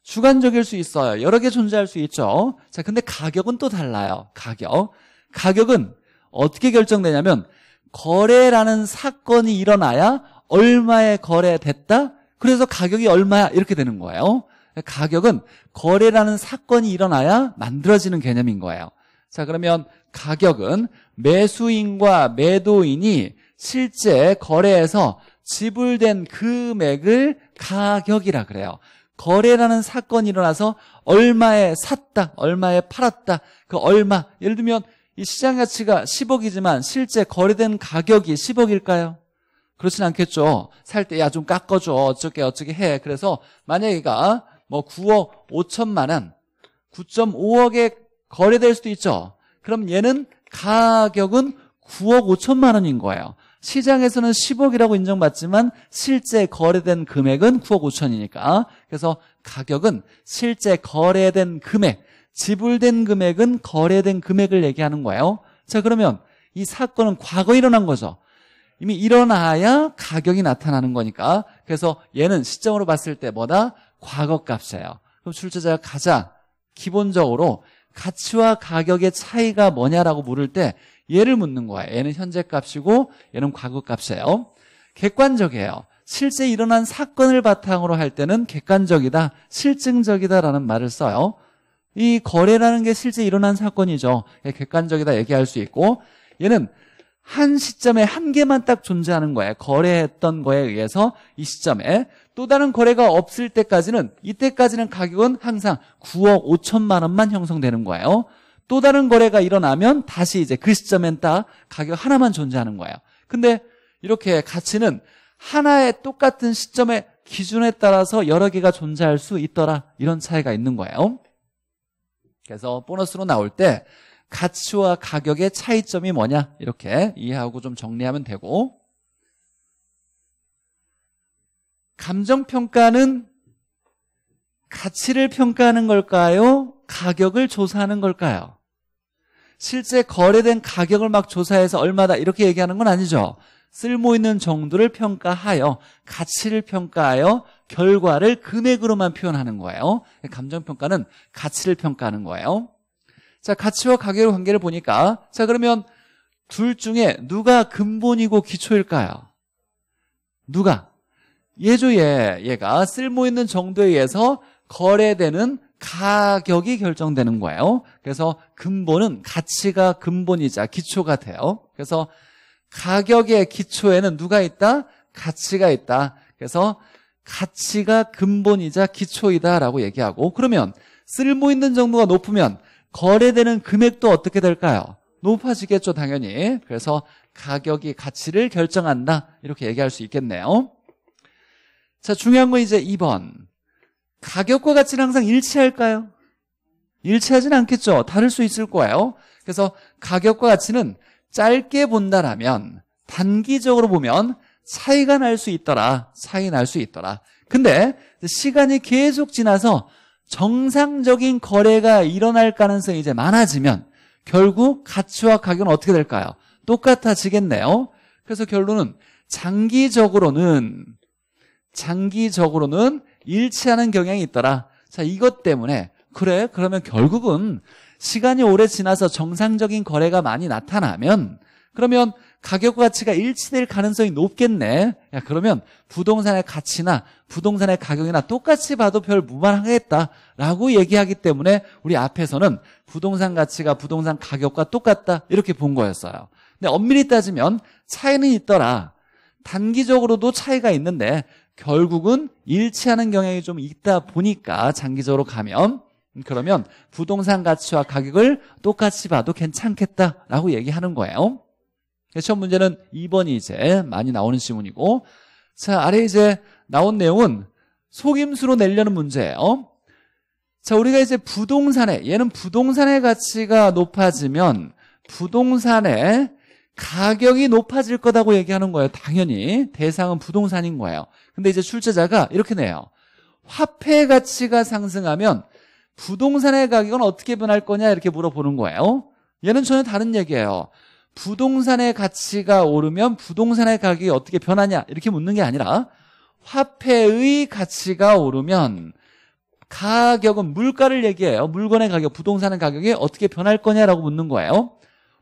주관적일 수 있어요 여러 개 존재할 수 있죠 자 근데 가격은 또 달라요 가격 가격은 어떻게 결정되냐면 거래라는 사건이 일어나야 얼마에 거래됐다? 그래서 가격이 얼마야? 이렇게 되는 거예요. 가격은 거래라는 사건이 일어나야 만들어지는 개념인 거예요. 자, 그러면 가격은 매수인과 매도인이 실제 거래에서 지불된 금액을 가격이라 그래요. 거래라는 사건이 일어나서 얼마에 샀다, 얼마에 팔았다, 그 얼마. 예를 들면 이 시장 가치가 10억이지만 실제 거래된 가격이 10억일까요? 그렇진 않겠죠. 살때야좀 깎아줘 어쩌게어쩌게 해. 그래서 만약에가 뭐 9억 5천만 원, 9.5억에 거래될 수도 있죠. 그럼 얘는 가격은 9억 5천만 원인 거예요. 시장에서는 10억이라고 인정받지만 실제 거래된 금액은 9억 5천이니까 그래서 가격은 실제 거래된 금액 지불된 금액은 거래된 금액을 얘기하는 거예요. 자 그러면 이 사건은 과거에 일어난 거죠. 이미 일어나야 가격이 나타나는 거니까 그래서 얘는 시점으로 봤을 때 뭐다? 과거값이에요. 그럼 출제자가 가장 기본적으로 가치와 가격의 차이가 뭐냐라고 물을 때 얘를 묻는 거예요. 얘는 현재값이고 얘는 과거값이에요. 객관적이에요. 실제 일어난 사건을 바탕으로 할 때는 객관적이다, 실증적이다라는 말을 써요. 이 거래라는 게 실제 일어난 사건이죠. 객관적이다 얘기할 수 있고 얘는 한 시점에 한 개만 딱 존재하는 거예요. 거래했던 거에 의해서 이 시점에 또 다른 거래가 없을 때까지는 이때까지는 가격은 항상 9억 5천만 원만 형성되는 거예요. 또 다른 거래가 일어나면 다시 이제 그 시점엔 딱 가격 하나만 존재하는 거예요. 근데 이렇게 가치는 하나의 똑같은 시점에 기준에 따라서 여러 개가 존재할 수 있더라 이런 차이가 있는 거예요. 그래서 보너스로 나올 때 가치와 가격의 차이점이 뭐냐 이렇게 이해하고 좀 정리하면 되고 감정평가는 가치를 평가하는 걸까요? 가격을 조사하는 걸까요? 실제 거래된 가격을 막 조사해서 얼마다 이렇게 얘기하는 건 아니죠. 쓸모 있는 정도를 평가하여 가치를 평가하여 결과를 금액으로만 표현하는 거예요. 감정평가는 가치를 평가하는 거예요. 자, 가치와 가격의 관계를 보니까 자, 그러면 둘 중에 누가 근본이고 기초일까요? 누가? 예죠, 예. 얘가 쓸모 있는 정도에 의해서 거래되는 가격이 결정되는 거예요. 그래서 근본은 가치가 근본이자 기초가 돼요. 그래서 가격의 기초에는 누가 있다? 가치가 있다. 그래서 가치가 근본이자 기초이다라고 얘기하고 그러면 쓸모 있는 정도가 높으면 거래되는 금액도 어떻게 될까요? 높아지겠죠 당연히 그래서 가격이 가치를 결정한다 이렇게 얘기할 수 있겠네요 자 중요한 건 이제 2번 가격과 가치는 항상 일치할까요? 일치하지는 않겠죠 다를 수 있을 거예요 그래서 가격과 가치는 짧게 본다라면 단기적으로 보면 차이가 날 수 있더라. 차이 날 수 있더라. 근데 시간이 계속 지나서 정상적인 거래가 일어날 가능성이 이제 많아지면 결국 가치와 가격은 어떻게 될까요? 똑같아지겠네요. 그래서 결론은 장기적으로는 장기적으로는 일치하는 경향이 있더라. 자, 이것 때문에 그래. 그러면 결국은 시간이 오래 지나서 정상적인 거래가 많이 나타나면 그러면 가격 가치가 일치될 가능성이 높겠네. 야, 그러면 부동산의 가치나 부동산의 가격이나 똑같이 봐도 별무관하겠다라고 얘기하기 때문에 우리 앞에서는 부동산 가치가 부동산 가격과 똑같다 이렇게 본 거였어요. 근데 엄밀히 따지면 차이는 있더라. 단기적으로도 차이가 있는데 결국은 일치하는 경향이 좀 있다 보니까 장기적으로 가면 그러면 부동산 가치와 가격을 똑같이 봐도 괜찮겠다라고 얘기하는 거예요. 시험 문제는 2번이 이제 많이 나오는 지문이고 자 아래 이제 나온 내용은 속임수로 내려는 문제예요 어? 자 우리가 이제 부동산에 얘는 부동산의 가치가 높아지면 부동산의 가격이 높아질 거라고 얘기하는 거예요 당연히 대상은 부동산인 거예요 근데 이제 출제자가 이렇게 내요 화폐 가치가 상승하면 부동산의 가격은 어떻게 변할 거냐 이렇게 물어보는 거예요 얘는 전혀 다른 얘기예요 부동산의 가치가 오르면 부동산의 가격이 어떻게 변하냐 이렇게 묻는 게 아니라 화폐의 가치가 오르면 가격은 물가를 얘기해요. 물건의 가격, 부동산의 가격이 어떻게 변할 거냐라고 묻는 거예요.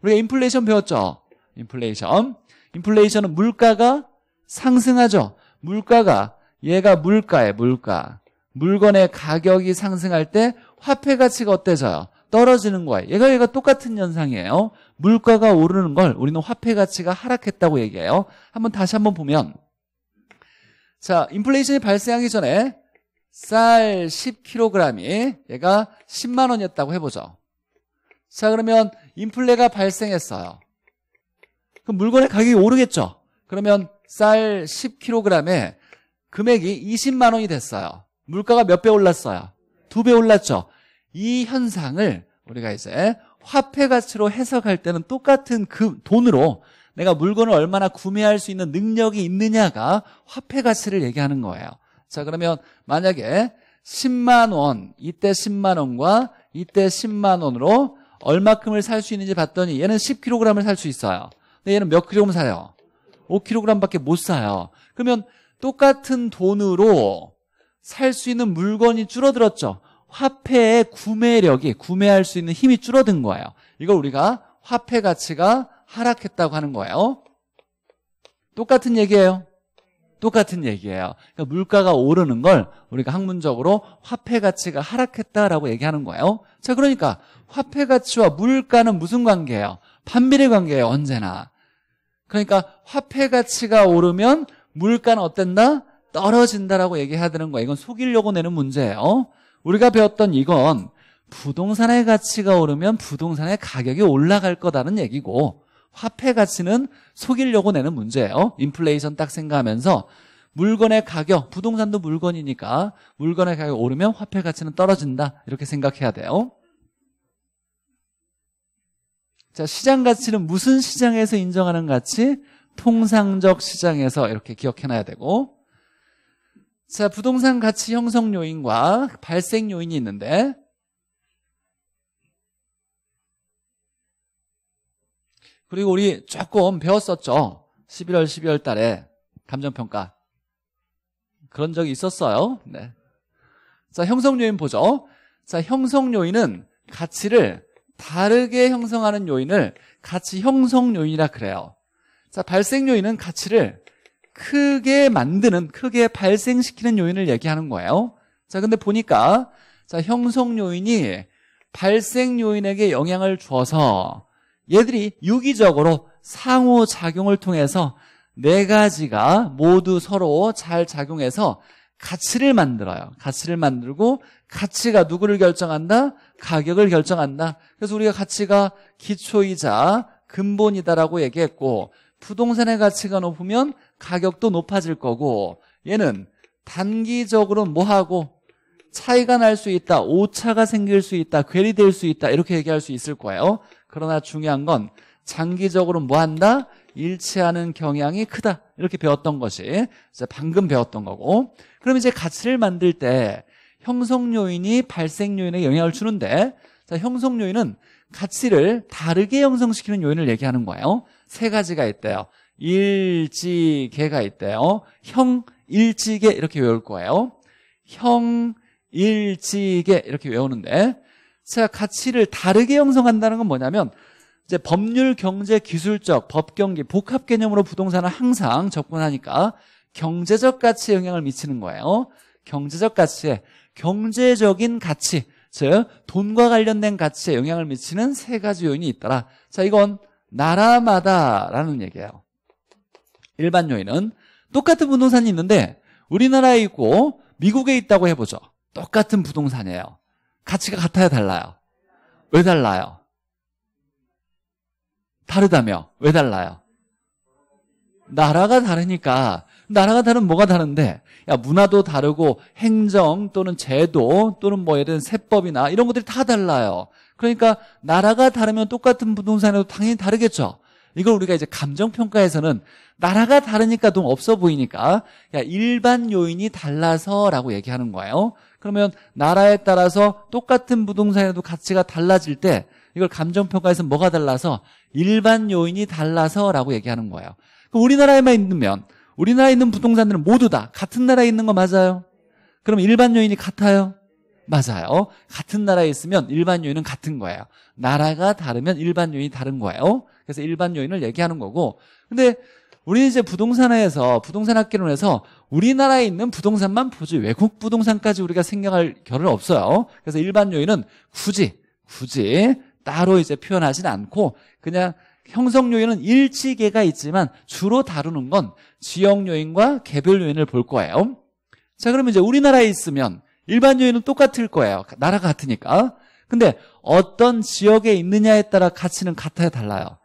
우리가 인플레이션 배웠죠? 인플레이션. 인플레이션은 물가가 상승하죠. 물가가 얘가 물가에 물가. 물건의 가격이 상승할 때 화폐 가치가 어때져요? 떨어지는 거예요. 얘가 얘가 똑같은 현상이에요. 물가가 오르는 걸 우리는 화폐 가치가 하락했다고 얘기해요. 한번 다시 한번 보면 자, 인플레이션이 발생하기 전에 쌀 10kg이 얘가 10만 원이었다고 해보죠. 자, 그러면 인플레가 발생했어요. 그럼 물건의 가격이 오르겠죠. 그러면 쌀 10kg에 금액이 20만 원이 됐어요. 물가가 몇 배 올랐어요? 두 배 올랐죠. 이 현상을 우리가 이제 화폐 가치로 해석할 때는 똑같은 그 돈으로 내가 물건을 얼마나 구매할 수 있는 능력이 있느냐가 화폐 가치를 얘기하는 거예요. 자, 그러면 만약에 10만 원, 이때 10만 원과 이때 10만 원으로 얼마큼을 살 수 있는지 봤더니 얘는 10kg을 살 수 있어요. 근데 얘는 몇 kg 사요? 5kg밖에 못 사요. 그러면 똑같은 돈으로 살 수 있는 물건이 줄어들었죠. 화폐의 구매력이 구매할 수 있는 힘이 줄어든 거예요. 이걸 우리가 화폐 가치가 하락했다고 하는 거예요. 똑같은 얘기예요. 똑같은 얘기예요. 그러니까 물가가 오르는 걸 우리가 학문적으로 화폐 가치가 하락했다라고 얘기하는 거예요. 자, 그러니까 화폐 가치와 물가는 무슨 관계예요? 반비례 관계예요, 언제나. 그러니까 화폐 가치가 오르면 물가는 어땠나? 떨어진다라고 얘기해야 되는 거예요. 이건 속이려고 내는 문제예요. 우리가 배웠던 이건 부동산의 가치가 오르면 부동산의 가격이 올라갈 거다는 얘기고 화폐 가치는 속이려고 내는 문제예요 인플레이션 딱 생각하면서 물건의 가격, 부동산도 물건이니까 물건의 가격이 오르면 화폐 가치는 떨어진다 이렇게 생각해야 돼요 자 시장 가치는 무슨 시장에서 인정하는 가치? 통상적 시장에서 이렇게 기억해놔야 되고 자, 부동산 가치 형성 요인과 발생 요인이 있는데 그리고 우리 조금 배웠었죠. 11월, 12월 달에 감정평가 그런 적이 있었어요. 네. 자, 형성 요인 보죠. 자, 형성 요인은 가치를 다르게 형성하는 요인을 가치 형성 요인이라 그래요. 자, 발생 요인은 가치를 크게 만드는, 크게 발생시키는 요인을 얘기하는 거예요. 자, 근데 보니까, 자, 형성 요인이 발생 요인에게 영향을 줘서 얘들이 유기적으로 상호작용을 통해서 네 가지가 모두 서로 잘 작용해서 가치를 만들어요. 가치를 만들고 가치가 누구를 결정한다? 가격을 결정한다. 그래서 우리가 가치가 기초이자 근본이다라고 얘기했고 부동산의 가치가 높으면 가격도 높아질 거고 얘는 단기적으로 뭐하고 차이가 날 수 있다 오차가 생길 수 있다 괴리될 수 있다 이렇게 얘기할 수 있을 거예요 그러나 중요한 건 장기적으로 뭐한다? 일치하는 경향이 크다 이렇게 배웠던 것이 방금 배웠던 거고 그럼 이제 가치를 만들 때 형성 요인이 발생 요인에 영향을 주는데 자, 형성 요인은 가치를 다르게 형성시키는 요인을 얘기하는 거예요 세 가지가 있대요 일지개가 있대요. 어? 형 일지계 이렇게 외울 거예요. 형 일지계 이렇게 외우는데 제가 가치를 다르게 형성한다는 건 뭐냐면 이제 법률, 경제, 기술적, 법경기 복합 개념으로 부동산을 항상 접근하니까 경제적 가치에 영향을 미치는 거예요. 경제적 가치에 경제적인 가치, 즉 돈과 관련된 가치에 영향을 미치는 세 가지 요인이 있더라. 자, 이건 나라마다라는 얘기예요. 일반 요인은 똑같은 부동산이 있는데 우리나라에 있고 미국에 있다고 해보죠. 똑같은 부동산이에요. 가치가 같아야 달라요? 왜 달라요? 다르다며. 왜 달라요? 나라가 다르니까 나라가 다른 뭐가 다른데 야 문화도 다르고 행정 또는 제도 또는 뭐 예를 이런 세법이나 이런 것들이 다 달라요. 그러니까 나라가 다르면 똑같은 부동산에도 당연히 다르겠죠. 이걸 우리가 이제 감정평가에서는 나라가 다르니까 돈 없어 보이니까 야 일반 요인이 달라서라고 얘기하는 거예요. 그러면 나라에 따라서 똑같은 부동산에도 가치가 달라질 때 이걸 감정평가에서 뭐가 달라서 일반 요인이 달라서라고 얘기하는 거예요. 그럼 우리나라에만 있으면 우리나라에 있는 부동산들은 모두 다 같은 나라에 있는 거 맞아요? 그럼 일반 요인이 같아요? 맞아요. 어? 같은 나라에 있으면 일반 요인은 같은 거예요. 나라가 다르면 일반 요인이 다른 거예요. 그래서 일반 요인을 얘기하는 거고. 근데 우리 이제 부동산에서 부동산 학개론에서 우리나라에 있는 부동산만 보지 외국 부동산까지 우리가 생각할 겨를 없어요. 그래서 일반 요인은 굳이 굳이 따로 이제 표현하진 않고 그냥 형성 요인은 일치계가 있지만 주로 다루는 건 지역 요인과 개별 요인을 볼 거예요. 자, 그러면 이제 우리나라에 있으면 일반 요인은 똑같을 거예요. 나라가 같으니까. 근데 어떤 지역에 있느냐에 따라 가치는 같아요, 달라요?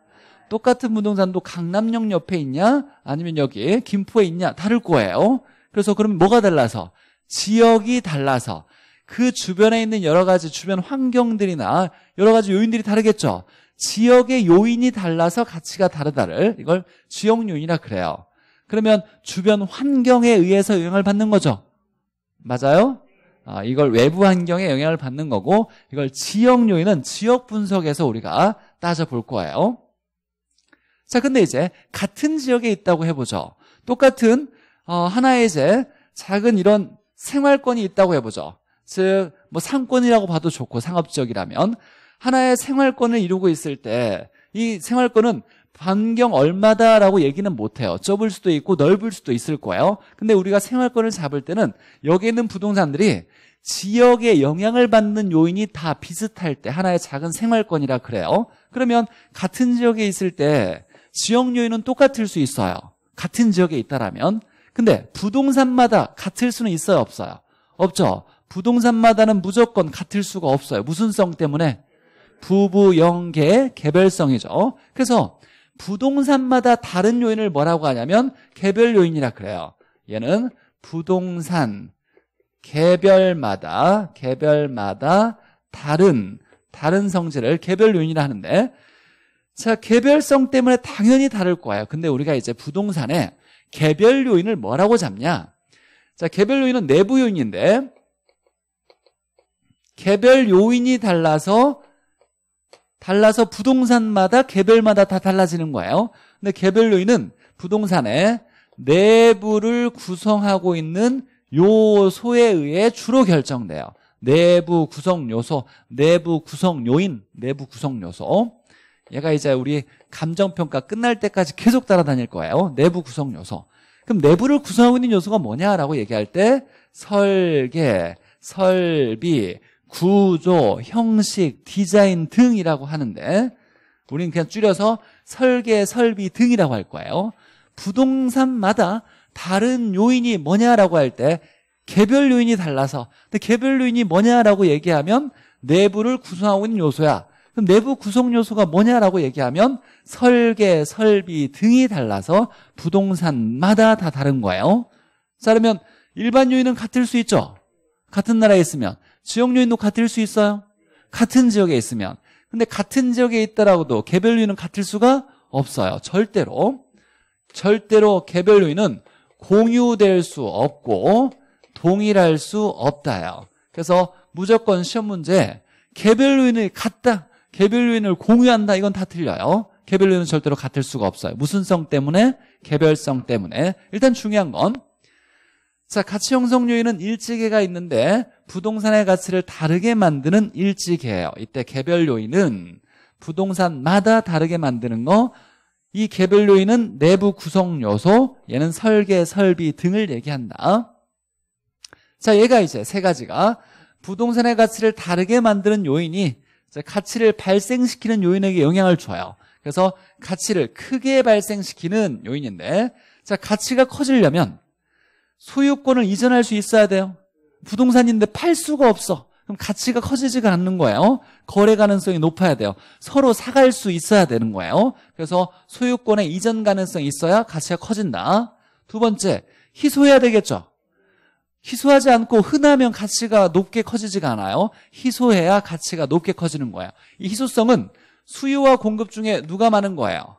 똑같은 부동산도 강남역 옆에 있냐 아니면 여기 김포에 있냐 다를 거예요. 그래서 그럼 뭐가 달라서 지역이 달라서 그 주변에 있는 여러 가지 주변 환경들이나 여러 가지 요인들이 다르겠죠. 지역의 요인이 달라서 가치가 다르다를 이걸 지역 요인이라 그래요. 그러면 주변 환경에 의해서 영향을 받는 거죠. 맞아요? 아, 이걸 외부 환경에 영향을 받는 거고 이걸 지역 요인은 지역 분석에서 우리가 따져볼 거예요. 자, 근데 이제 같은 지역에 있다고 해보죠. 똑같은 어, 하나의 이제 작은 이런 생활권이 있다고 해보죠. 즉, 뭐 상권이라고 봐도 좋고 상업지역이라면 하나의 생활권을 이루고 있을 때 이 생활권은 반경 얼마다라고 얘기는 못해요. 좁을 수도 있고 넓을 수도 있을 거예요. 근데 우리가 생활권을 잡을 때는 여기 있는 부동산들이 지역에 영향을 받는 요인이 다 비슷할 때 하나의 작은 생활권이라 그래요. 그러면 같은 지역에 있을 때 지역 요인은 똑같을 수 있어요. 같은 지역에 있다라면. 근데 부동산마다 같을 수는 있어요, 없어요? 없죠. 부동산마다는 무조건 같을 수가 없어요. 무슨 성 때문에? 부부영계의 개별성이죠. 그래서 부동산마다 다른 요인을 뭐라고 하냐면 개별 요인이라 그래요. 얘는 부동산 개별마다 개별마다 다른 다른 성질을 개별 요인이라 하는데 자 개별성 때문에 당연히 다를 거예요. 근데 우리가 이제 부동산에 개별 요인을 뭐라고 잡냐? 자 개별 요인은 내부 요인인데 개별 요인이 달라서 달라서 부동산마다 개별마다 다 달라지는 거예요. 근데 개별 요인은 부동산의 내부를 구성하고 있는 요소에 의해 주로 결정돼요. 내부 구성 요소, 내부 구성 요인, 내부 구성 요소. 얘가 이제 우리 감정평가 끝날 때까지 계속 따라다닐 거예요. 내부 구성 요소. 그럼 내부를 구성하고 있는 요소가 뭐냐라고 얘기할 때 설계, 설비, 구조, 형식, 디자인 등이라고 하는데 우리는 그냥 줄여서 설계, 설비 등이라고 할 거예요. 부동산마다 다른 요인이 뭐냐라고 할 때 개별 요인이 달라서 근데 개별 요인이 뭐냐라고 얘기하면 내부를 구성하고 있는 요소야. 그럼 내부 구성 요소가 뭐냐라고 얘기하면 설계, 설비 등이 달라서 부동산마다 다 다른 거예요. 자, 그러면 일반 요인은 같을 수 있죠. 같은 나라에 있으면 지역 요인도 같을 수 있어요? 같은 지역에 있으면. 근데 같은 지역에 있다라고도 개별 요인은 같을 수가 없어요. 절대로. 절대로 개별 요인은 공유될 수 없고 동일할 수 없다요. 그래서 무조건 시험 문제 개별 요인을 같다. 개별 요인을 공유한다. 이건 다 틀려요. 개별 요인은 절대로 같을 수가 없어요. 무슨 성 때문에? 개별성 때문에. 일단 중요한 건 자, 가치 형성 요인은 일지계가 있는데 부동산의 가치를 다르게 만드는 일지계예요. 이때 개별 요인은 부동산마다 다르게 만드는 거. 이 개별 요인은 내부 구성 요소, 얘는 설계, 설비 등을 얘기한다. 자, 얘가 이제 세 가지가 부동산의 가치를 다르게 만드는 요인이 가치를 발생시키는 요인에게 영향을 줘요. 그래서 가치를 크게 발생시키는 요인인데 자, 가치가 커지려면 소유권을 이전할 수 있어야 돼요. 부동산인데 팔 수가 없어. 그럼 가치가 커지지가 않는 거예요. 거래 가능성이 높아야 돼요. 서로 사갈 수 있어야 되는 거예요. 그래서 소유권의 이전 가능성이 있어야 가치가 커진다. 두 번째, 희소해야 되겠죠. 희소하지 않고 흔하면 가치가 높게 커지지가 않아요. 희소해야 가치가 높게 커지는 거예요. 이 희소성은 수요와 공급 중에 누가 많은 거예요?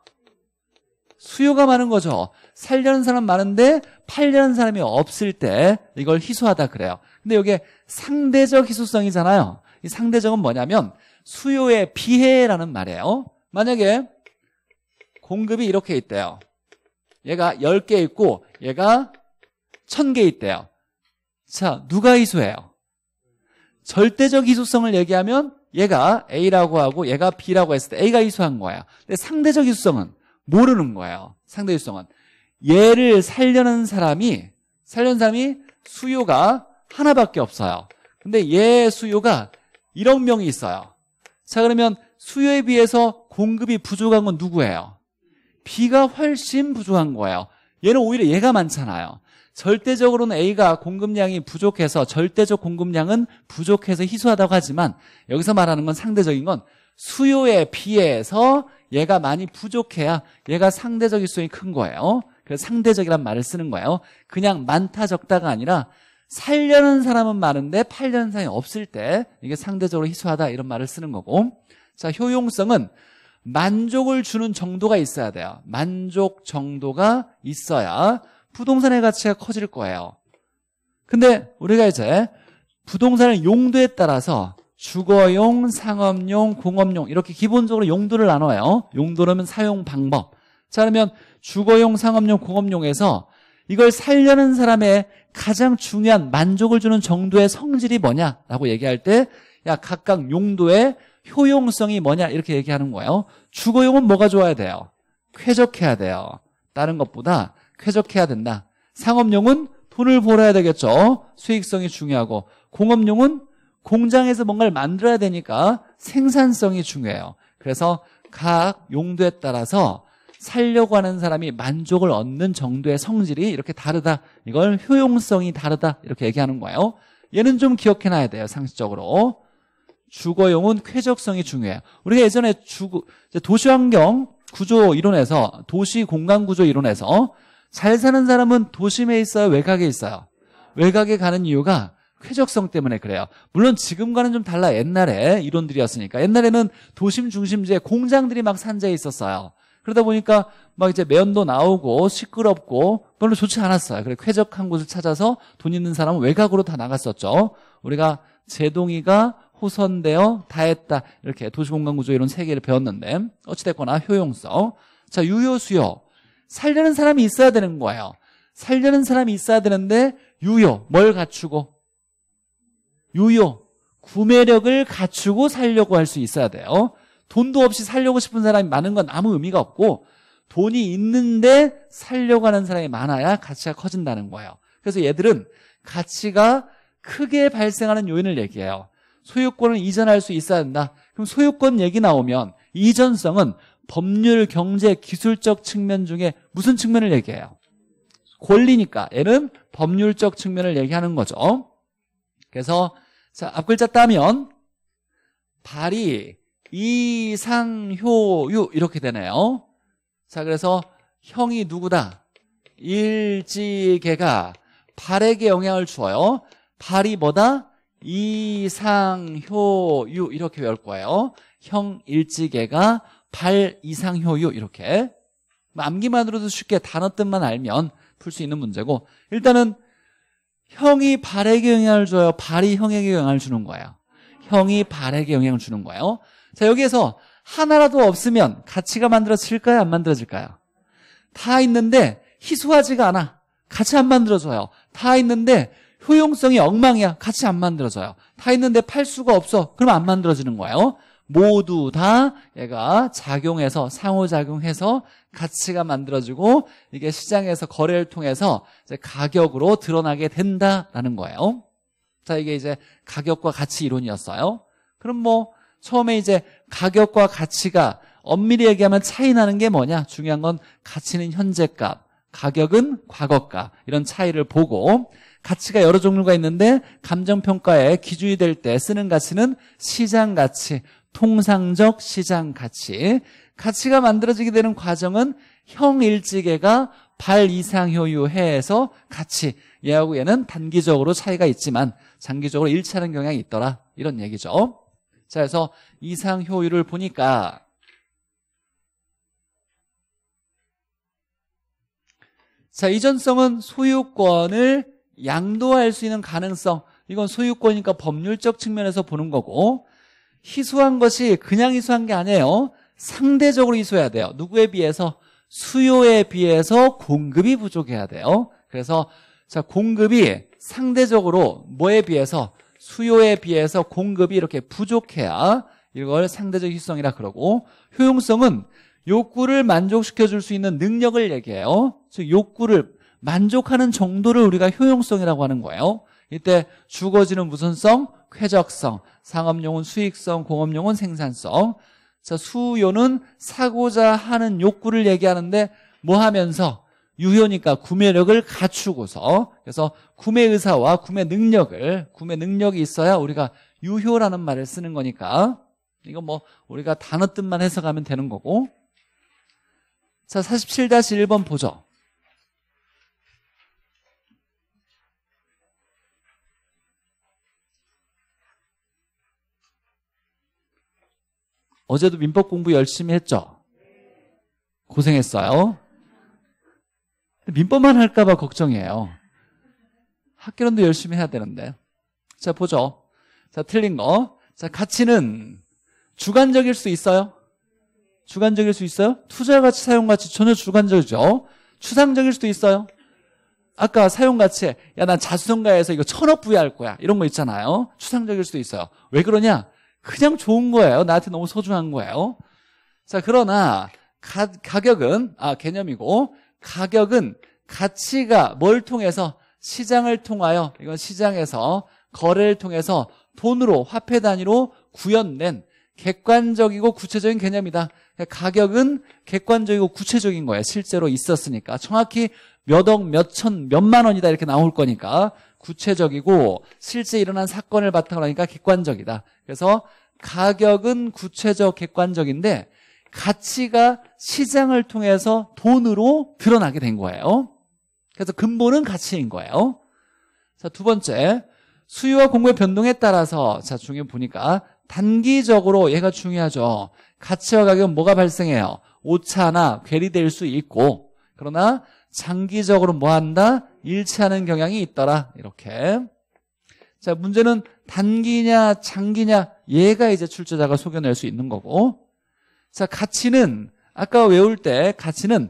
수요가 많은 거죠. 살려는 사람 많은데 팔려는 사람이 없을 때 이걸 희소하다 그래요. 근데 이게 상대적 희소성이잖아요. 이 상대적은 뭐냐면 수요에 비해라는 말이에요. 만약에 공급이 이렇게 있대요. 얘가 10개 있고 얘가 1000개 있대요. 자, 누가 희소해요? 절대적 희소성을 얘기하면 얘가 A라고 하고 얘가 B라고 했을 때 A가 희소한 거예요. 근데 상대적 희소성은 모르는 거예요. 상대 유성은 얘를 살려는 사람이 살려는 사람이 수요가 하나밖에 없어요. 근데 얘 수요가 1억 명이 있어요. 자 그러면 수요에 비해서 공급이 부족한 건 누구예요? 비가 훨씬 부족한 거예요. 얘는 오히려 얘가 많잖아요. 절대적으로는 A가 공급량이 부족해서 절대적 공급량은 부족해서 희소하다고 하지만 여기서 말하는 건 상대적인 건 수요에 비해서 얘가 많이 부족해야 얘가 상대적 일소이 수큰 거예요. 그래서 상대적이란 말을 쓰는 거예요. 그냥 많다 적다가 아니라 살려는 사람은 많은데 팔려는 사람이 없을 때 이게 상대적으로 희소하다 이런 말을 쓰는 거고 자 효용성은 만족을 주는 정도가 있어야 돼요 만족 정도가 있어야 부동산의 가치가 커질 거예요 근데 우리가 이제 부동산을 용도에 따라서 주거용, 상업용, 공업용 이렇게 기본적으로 용도를 나눠요. 용도라면 사용 방법. 자 그러면 주거용, 상업용, 공업용에서 이걸 살려는 사람의 가장 중요한 만족을 주는 정도의 성질이 뭐냐라고 얘기할 때 야 각각 용도의 효용성이 뭐냐 이렇게 얘기하는 거예요. 주거용은 뭐가 좋아야 돼요? 쾌적해야 돼요. 다른 것보다 쾌적해야 된다. 상업용은 돈을 벌어야 되겠죠. 수익성이 중요하고 공업용은 공장에서 뭔가를 만들어야 되니까 생산성이 중요해요. 그래서 각 용도에 따라서 살려고 하는 사람이 만족을 얻는 정도의 성질이 이렇게 다르다. 이걸 효용성이 다르다. 이렇게 얘기하는 거예요. 얘는 좀 기억해놔야 돼요. 상식적으로. 주거용은 쾌적성이 중요해요. 우리가 예전에 주거, 도시환경 구조 이론에서 도시 공간 구조 이론에서 잘 사는 사람은 도심에 있어요? 외곽에 있어요? 외곽에 가는 이유가 쾌적성 때문에 그래요. 물론 지금과는 좀 달라 옛날에 이론들이었으니까 옛날에는 도심 중심지에 공장들이 막 산재해 있었어요. 그러다 보니까 막 이제 매연도 나오고 시끄럽고 별로 좋지 않았어요. 그래 쾌적한 곳을 찾아서 돈 있는 사람은 외곽으로 다 나갔었죠. 우리가 제동이가 호선되어 다했다 이렇게 도시공간구조 이런 세계를 배웠는데 어찌됐거나 효용성 자 유효 수요 살려는 사람이 있어야 되는 거예요. 살려는 사람이 있어야 되는데 유효 뭘 갖추고 요요, 구매력을 갖추고 살려고 할 수 있어야 돼요. 돈도 없이 살려고 싶은 사람이 많은 건 아무 의미가 없고 돈이 있는데 살려고 하는 사람이 많아야 가치가 커진다는 거예요. 그래서 얘들은 가치가 크게 발생하는 요인을 얘기해요. 소유권을 이전할 수 있어야 된다. 그럼 소유권 얘기 나오면 이전성은 법률, 경제, 기술적 측면 중에 무슨 측면을 얘기해요? 권리니까 얘는 법률적 측면을 얘기하는 거죠. 그래서 자, 앞글자 따면 발이 이상효유 이렇게 되네요. 자, 그래서 형이 누구다? 일지개가 발에게 영향을 주어요. 발이 뭐다? 이상효유 이렇게 외울 거예요. 형 일지개가 발 이상효유 이렇게 뭐 암기만으로도 쉽게 단어 뜻만 알면 풀 수 있는 문제고 일단은 형이 발에게 영향을 줘요? 발이 형에게 영향을 주는 거예요? 형이 발에게 영향을 주는 거예요. 어? 자, 여기에서 하나라도 없으면 가치가 만들어질까요? 안 만들어질까요? 다 있는데 희소하지가 않아. 같이 안 만들어져요. 다 있는데 효용성이 엉망이야. 같이 안 만들어져요. 다 있는데 팔 수가 없어. 그럼 안 만들어지는 거예요. 모두 다 얘가 작용해서 상호작용해서 가치가 만들어지고 이게 시장에서 거래를 통해서 가격으로 드러나게 된다라는 거예요. 자, 이게 이제 가격과 가치 이론이었어요. 그럼 뭐 처음에 이제 가격과 가치가 엄밀히 얘기하면 차이 나는 게 뭐냐? 중요한 건 가치는 현재값, 가격은 과거값 이런 차이를 보고 가치가 여러 종류가 있는데 감정평가에 기준이 될 때 쓰는 가치는 시장가치 통상적 시장 가치. 가치가 만들어지게 되는 과정은 형일지계가 발 이상 효유해에서 가치. 얘하고 얘는 단기적으로 차이가 있지만 장기적으로 일치하는 경향이 있더라. 이런 얘기죠. 자, 그래서 이상 효율을 보니까 자, 이전성은 소유권을 양도할 수 있는 가능성. 이건 소유권이니까 법률적 측면에서 보는 거고 희소한 것이 그냥 희소한 게 아니에요. 상대적으로 희소해야 돼요. 누구에 비해서? 수요에 비해서 공급이 부족해야 돼요. 그래서 자 공급이 상대적으로 뭐에 비해서? 수요에 비해서 공급이 이렇게 부족해야 이걸 상대적 희소성이라 그러고 효용성은 욕구를 만족시켜 줄 수 있는 능력을 얘기해요. 즉 욕구를 만족하는 정도를 우리가 효용성이라고 하는 거예요. 이때 주거지는 무슨성? 쾌적성, 상업용은 수익성, 공업용은 생산성. 자, 수요는 사고자 하는 욕구를 얘기하는데 뭐 하면서 유효니까 구매력을 갖추고서 그래서 구매 의사와 구매 능력을 구매 능력이 있어야 우리가 유효라는 말을 쓰는 거니까 이거뭐 우리가 단어 뜻만 해석하면 되는 거고 자 47-1번 보죠 어제도 민법 공부 열심히 했죠? 고생했어요. 민법만 할까봐 걱정이에요. 학교론도 열심히 해야 되는데. 자, 보죠. 자, 틀린 거. 자, 가치는 주관적일 수 있어요? 주관적일 수 있어요? 투자 가치, 사용 가치 전혀 주관적이죠. 추상적일 수도 있어요. 아까 사용 가치, 에 야, 난 자수성가해서 이거 천억 부여할 거야. 이런 거 있잖아요. 추상적일 수도 있어요. 왜 그러냐? 그냥 좋은 거예요. 나한테 너무 소중한 거예요. 자, 그러나 가, 격은 아, 개념이고 가격은 가치가 뭘 통해서 시장을 통하여 이건 시장에서 거래를 통해서 돈으로 화폐 단위로 구현된 객관적이고 구체적인 개념이다. 가격은 객관적이고 구체적인 거예요. 실제로 있었으니까. 정확히 몇 억, 몇 천, 몇만 원이다 이렇게 나올 거니까. 구체적이고 실제 일어난 사건을 바탕으로 하니까 객관적이다. 그래서 가격은 구체적 객관적인데 가치가 시장을 통해서 돈으로 드러나게 된 거예요. 그래서 근본은 가치인 거예요. 자, 두 번째. 수요와 공급의 변동에 따라서 자, 중요 보니까 단기적으로 얘가 중요하죠. 가치와 가격은 뭐가 발생해요? 오차나 괴리될 수 있고 그러나 장기적으로 뭐 한다? 일치하는 경향이 있더라. 이렇게. 자, 문제는 단기냐, 장기냐, 얘가 이제 출제자가 소견낼 수 있는 거고. 자, 가치는, 아까 외울 때 가치는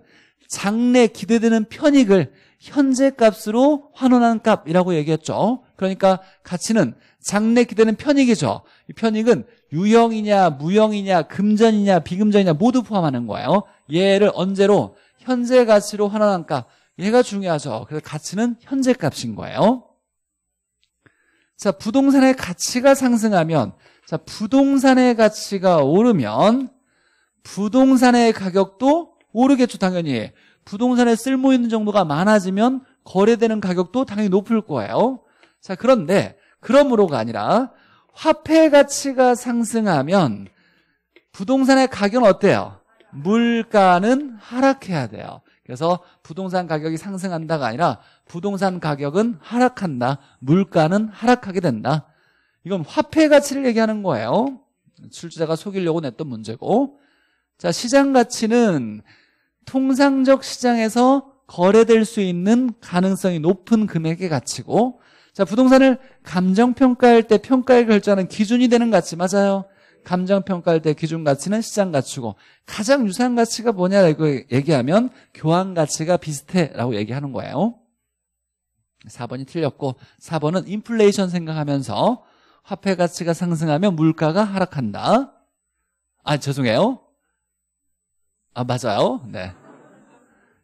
장래 기대되는 편익을 현재 값으로 환원한 값이라고 얘기했죠. 그러니까 가치는 장래 기대는 편익이죠. 이 편익은 유형이냐, 무형이냐, 금전이냐, 비금전이냐 모두 포함하는 거예요. 얘를 언제로? 현재 가치로 환원한 값. 얘가 중요하죠. 그래서 가치는 현재 값인 거예요. 자, 부동산의 가치가 상승하면 자, 부동산의 가치가 오르면 부동산의 가격도 오르겠죠, 당연히. 부동산에 쓸모 있는 정도가 많아지면 거래되는 가격도 당연히 높을 거예요. 자, 그런데 그러므로가 아니라 화폐 가치가 상승하면 부동산의 가격은 어때요? 물가는 하락해야 돼요. 그래서 부동산 가격이 상승한다가 아니라 부동산 가격은 하락한다. 물가는 하락하게 된다. 이건 화폐 가치를 얘기하는 거예요. 출제자가 속이려고 냈던 문제고. 자, 시장 가치는 통상적 시장에서 거래될 수 있는 가능성이 높은 금액의 가치고 자, 부동산을 감정평가할 때평가액 결정하는 기준이 되는 가치 맞아요. 감정 평가할 때 기준 가치는 시장 가치고 가장 유사한 가치가 뭐냐라고 얘기하면 교환 가치가 비슷해라고 얘기하는 거예요. 4번이 틀렸고 4번은 인플레이션 생각하면서 화폐 가치가 상승하면 물가가 하락한다. 아, 죄송해요. 아, 맞아요. 네.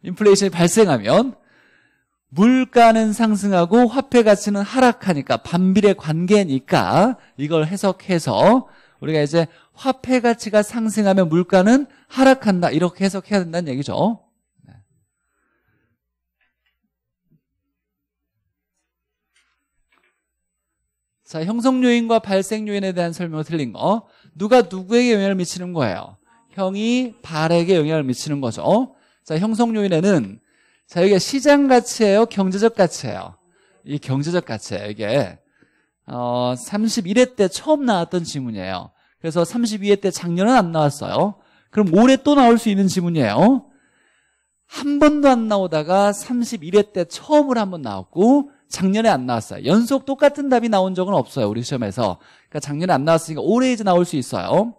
인플레이션이 발생하면 물가는 상승하고 화폐 가치는 하락하니까 반비례 관계니까 이걸 해석해서 우리가 이제 화폐 가치가 상승하면 물가는 하락한다. 이렇게 해석해야 된다는 얘기죠. 네. 자, 형성 요인과 발생 요인에 대한 설명을 틀린 거. 누가 누구에게 영향을 미치는 거예요? 형이 발에게 영향을 미치는 거죠. 자, 형성 요인에는 자, 이게 시장 가치예요, 경제적 가치예요. 이 경제적 가치예요, 이게. 어, 31회 때 처음 나왔던 지문이에요. 그래서 32회 때 작년은 안 나왔어요. 그럼 올해 또 나올 수 있는 지문이에요. 한 번도 안 나오다가 31회 때 처음으로 한 번 나왔고 작년에 안 나왔어요. 연속 똑같은 답이 나온 적은 없어요. 우리 시험에서. 그러니까 작년에 안 나왔으니까 올해 이제 나올 수 있어요.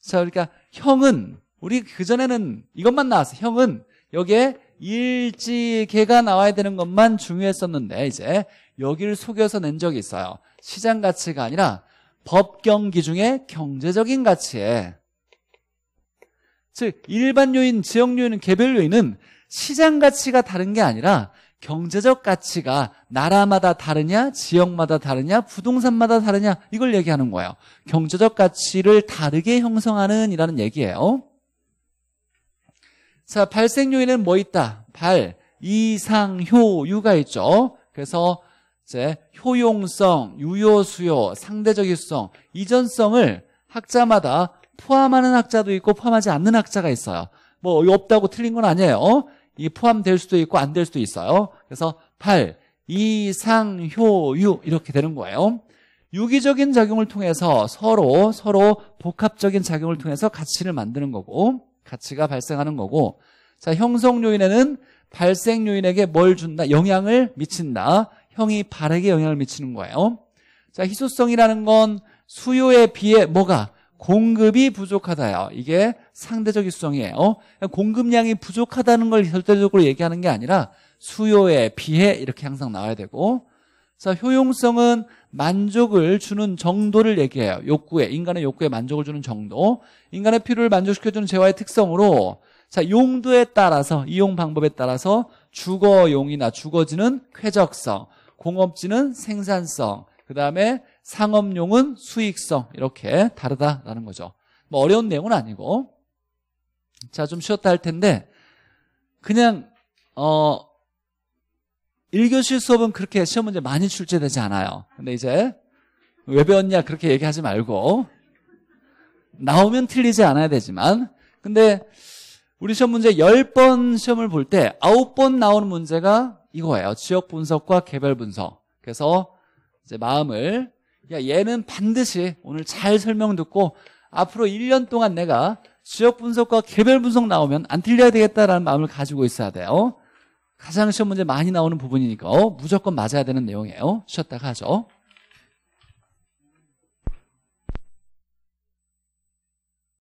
자, 그러니까 형은 우리 그전에는 이것만 나왔어요. 형은 여기에 일지개가 나와야 되는 것만 중요했었는데 이제 여기를 속여서 낸 적이 있어요. 시장 가치가 아니라 법경기 중에 경제적인 가치에 즉 일반 요인, 지역 요인은 개별 요인은 시장 가치가 다른 게 아니라 경제적 가치가 나라마다 다르냐, 지역마다 다르냐, 부동산마다 다르냐 이걸 얘기하는 거예요. 경제적 가치를 다르게 형성하는 이라는 얘기예요. 자, 발생 요인은 뭐 있다? 발, 이상, 효, 유가 있죠. 그래서 이제 효용성, 유효수요, 상대적일성, 이전성을 학자마다 포함하는 학자도 있고 포함하지 않는 학자가 있어요. 뭐 없다고 틀린 건 아니에요. 어? 이 포함될 수도 있고 안 될 수도 있어요. 그래서 8, 이상효유 이렇게 되는 거예요. 유기적인 작용을 통해서 서로 서로 복합적인 작용을 통해서 가치를 만드는 거고 가치가 발생하는 거고 자 형성 요인에는 발생 요인에게 뭘 준다 영향을 미친다 형이 발에게 영향을 미치는 거예요. 자, 희소성이라는 건 수요에 비해 뭐가 공급이 부족하다요. 이게 상대적 희소성이에요. 그러니까 공급량이 부족하다는 걸 절대적으로 얘기하는 게 아니라 수요에 비해 이렇게 항상 나와야 되고 자, 효용성은 만족을 주는 정도를 얘기해요. 욕구에 인간의 욕구에 만족을 주는 정도. 인간의 필요를 만족시켜 주는 재화의 특성으로 자, 용도에 따라서 이용 방법에 따라서 주거용이나 주거지는 쾌적성, 공업지는 생산성, 그 다음에 상업용은 수익성 이렇게 다르다라는 거죠. 뭐 어려운 내용은 아니고 자 좀 쉬었다 할 텐데 그냥 어 1교시 수업은 그렇게 시험 문제 많이 출제되지 않아요. 근데 이제 왜 배웠냐 그렇게 얘기하지 말고 나오면 틀리지 않아야 되지만 근데 우리 시험 문제 10번 시험을 볼 때 9번 나오는 문제가 이거예요. 지역 분석과 개별 분석. 그래서 이제 마음을 야 얘는 반드시 오늘 잘 설명 듣고 앞으로 1년 동안 내가 지역 분석과 개별 분석 나오면 안 틀려야 되겠다라는 마음을 가지고 있어야 돼요. 가장 시험 문제 많이 나오는 부분이니까 어? 무조건 맞아야 되는 내용이에요. 쉬었다가 하죠.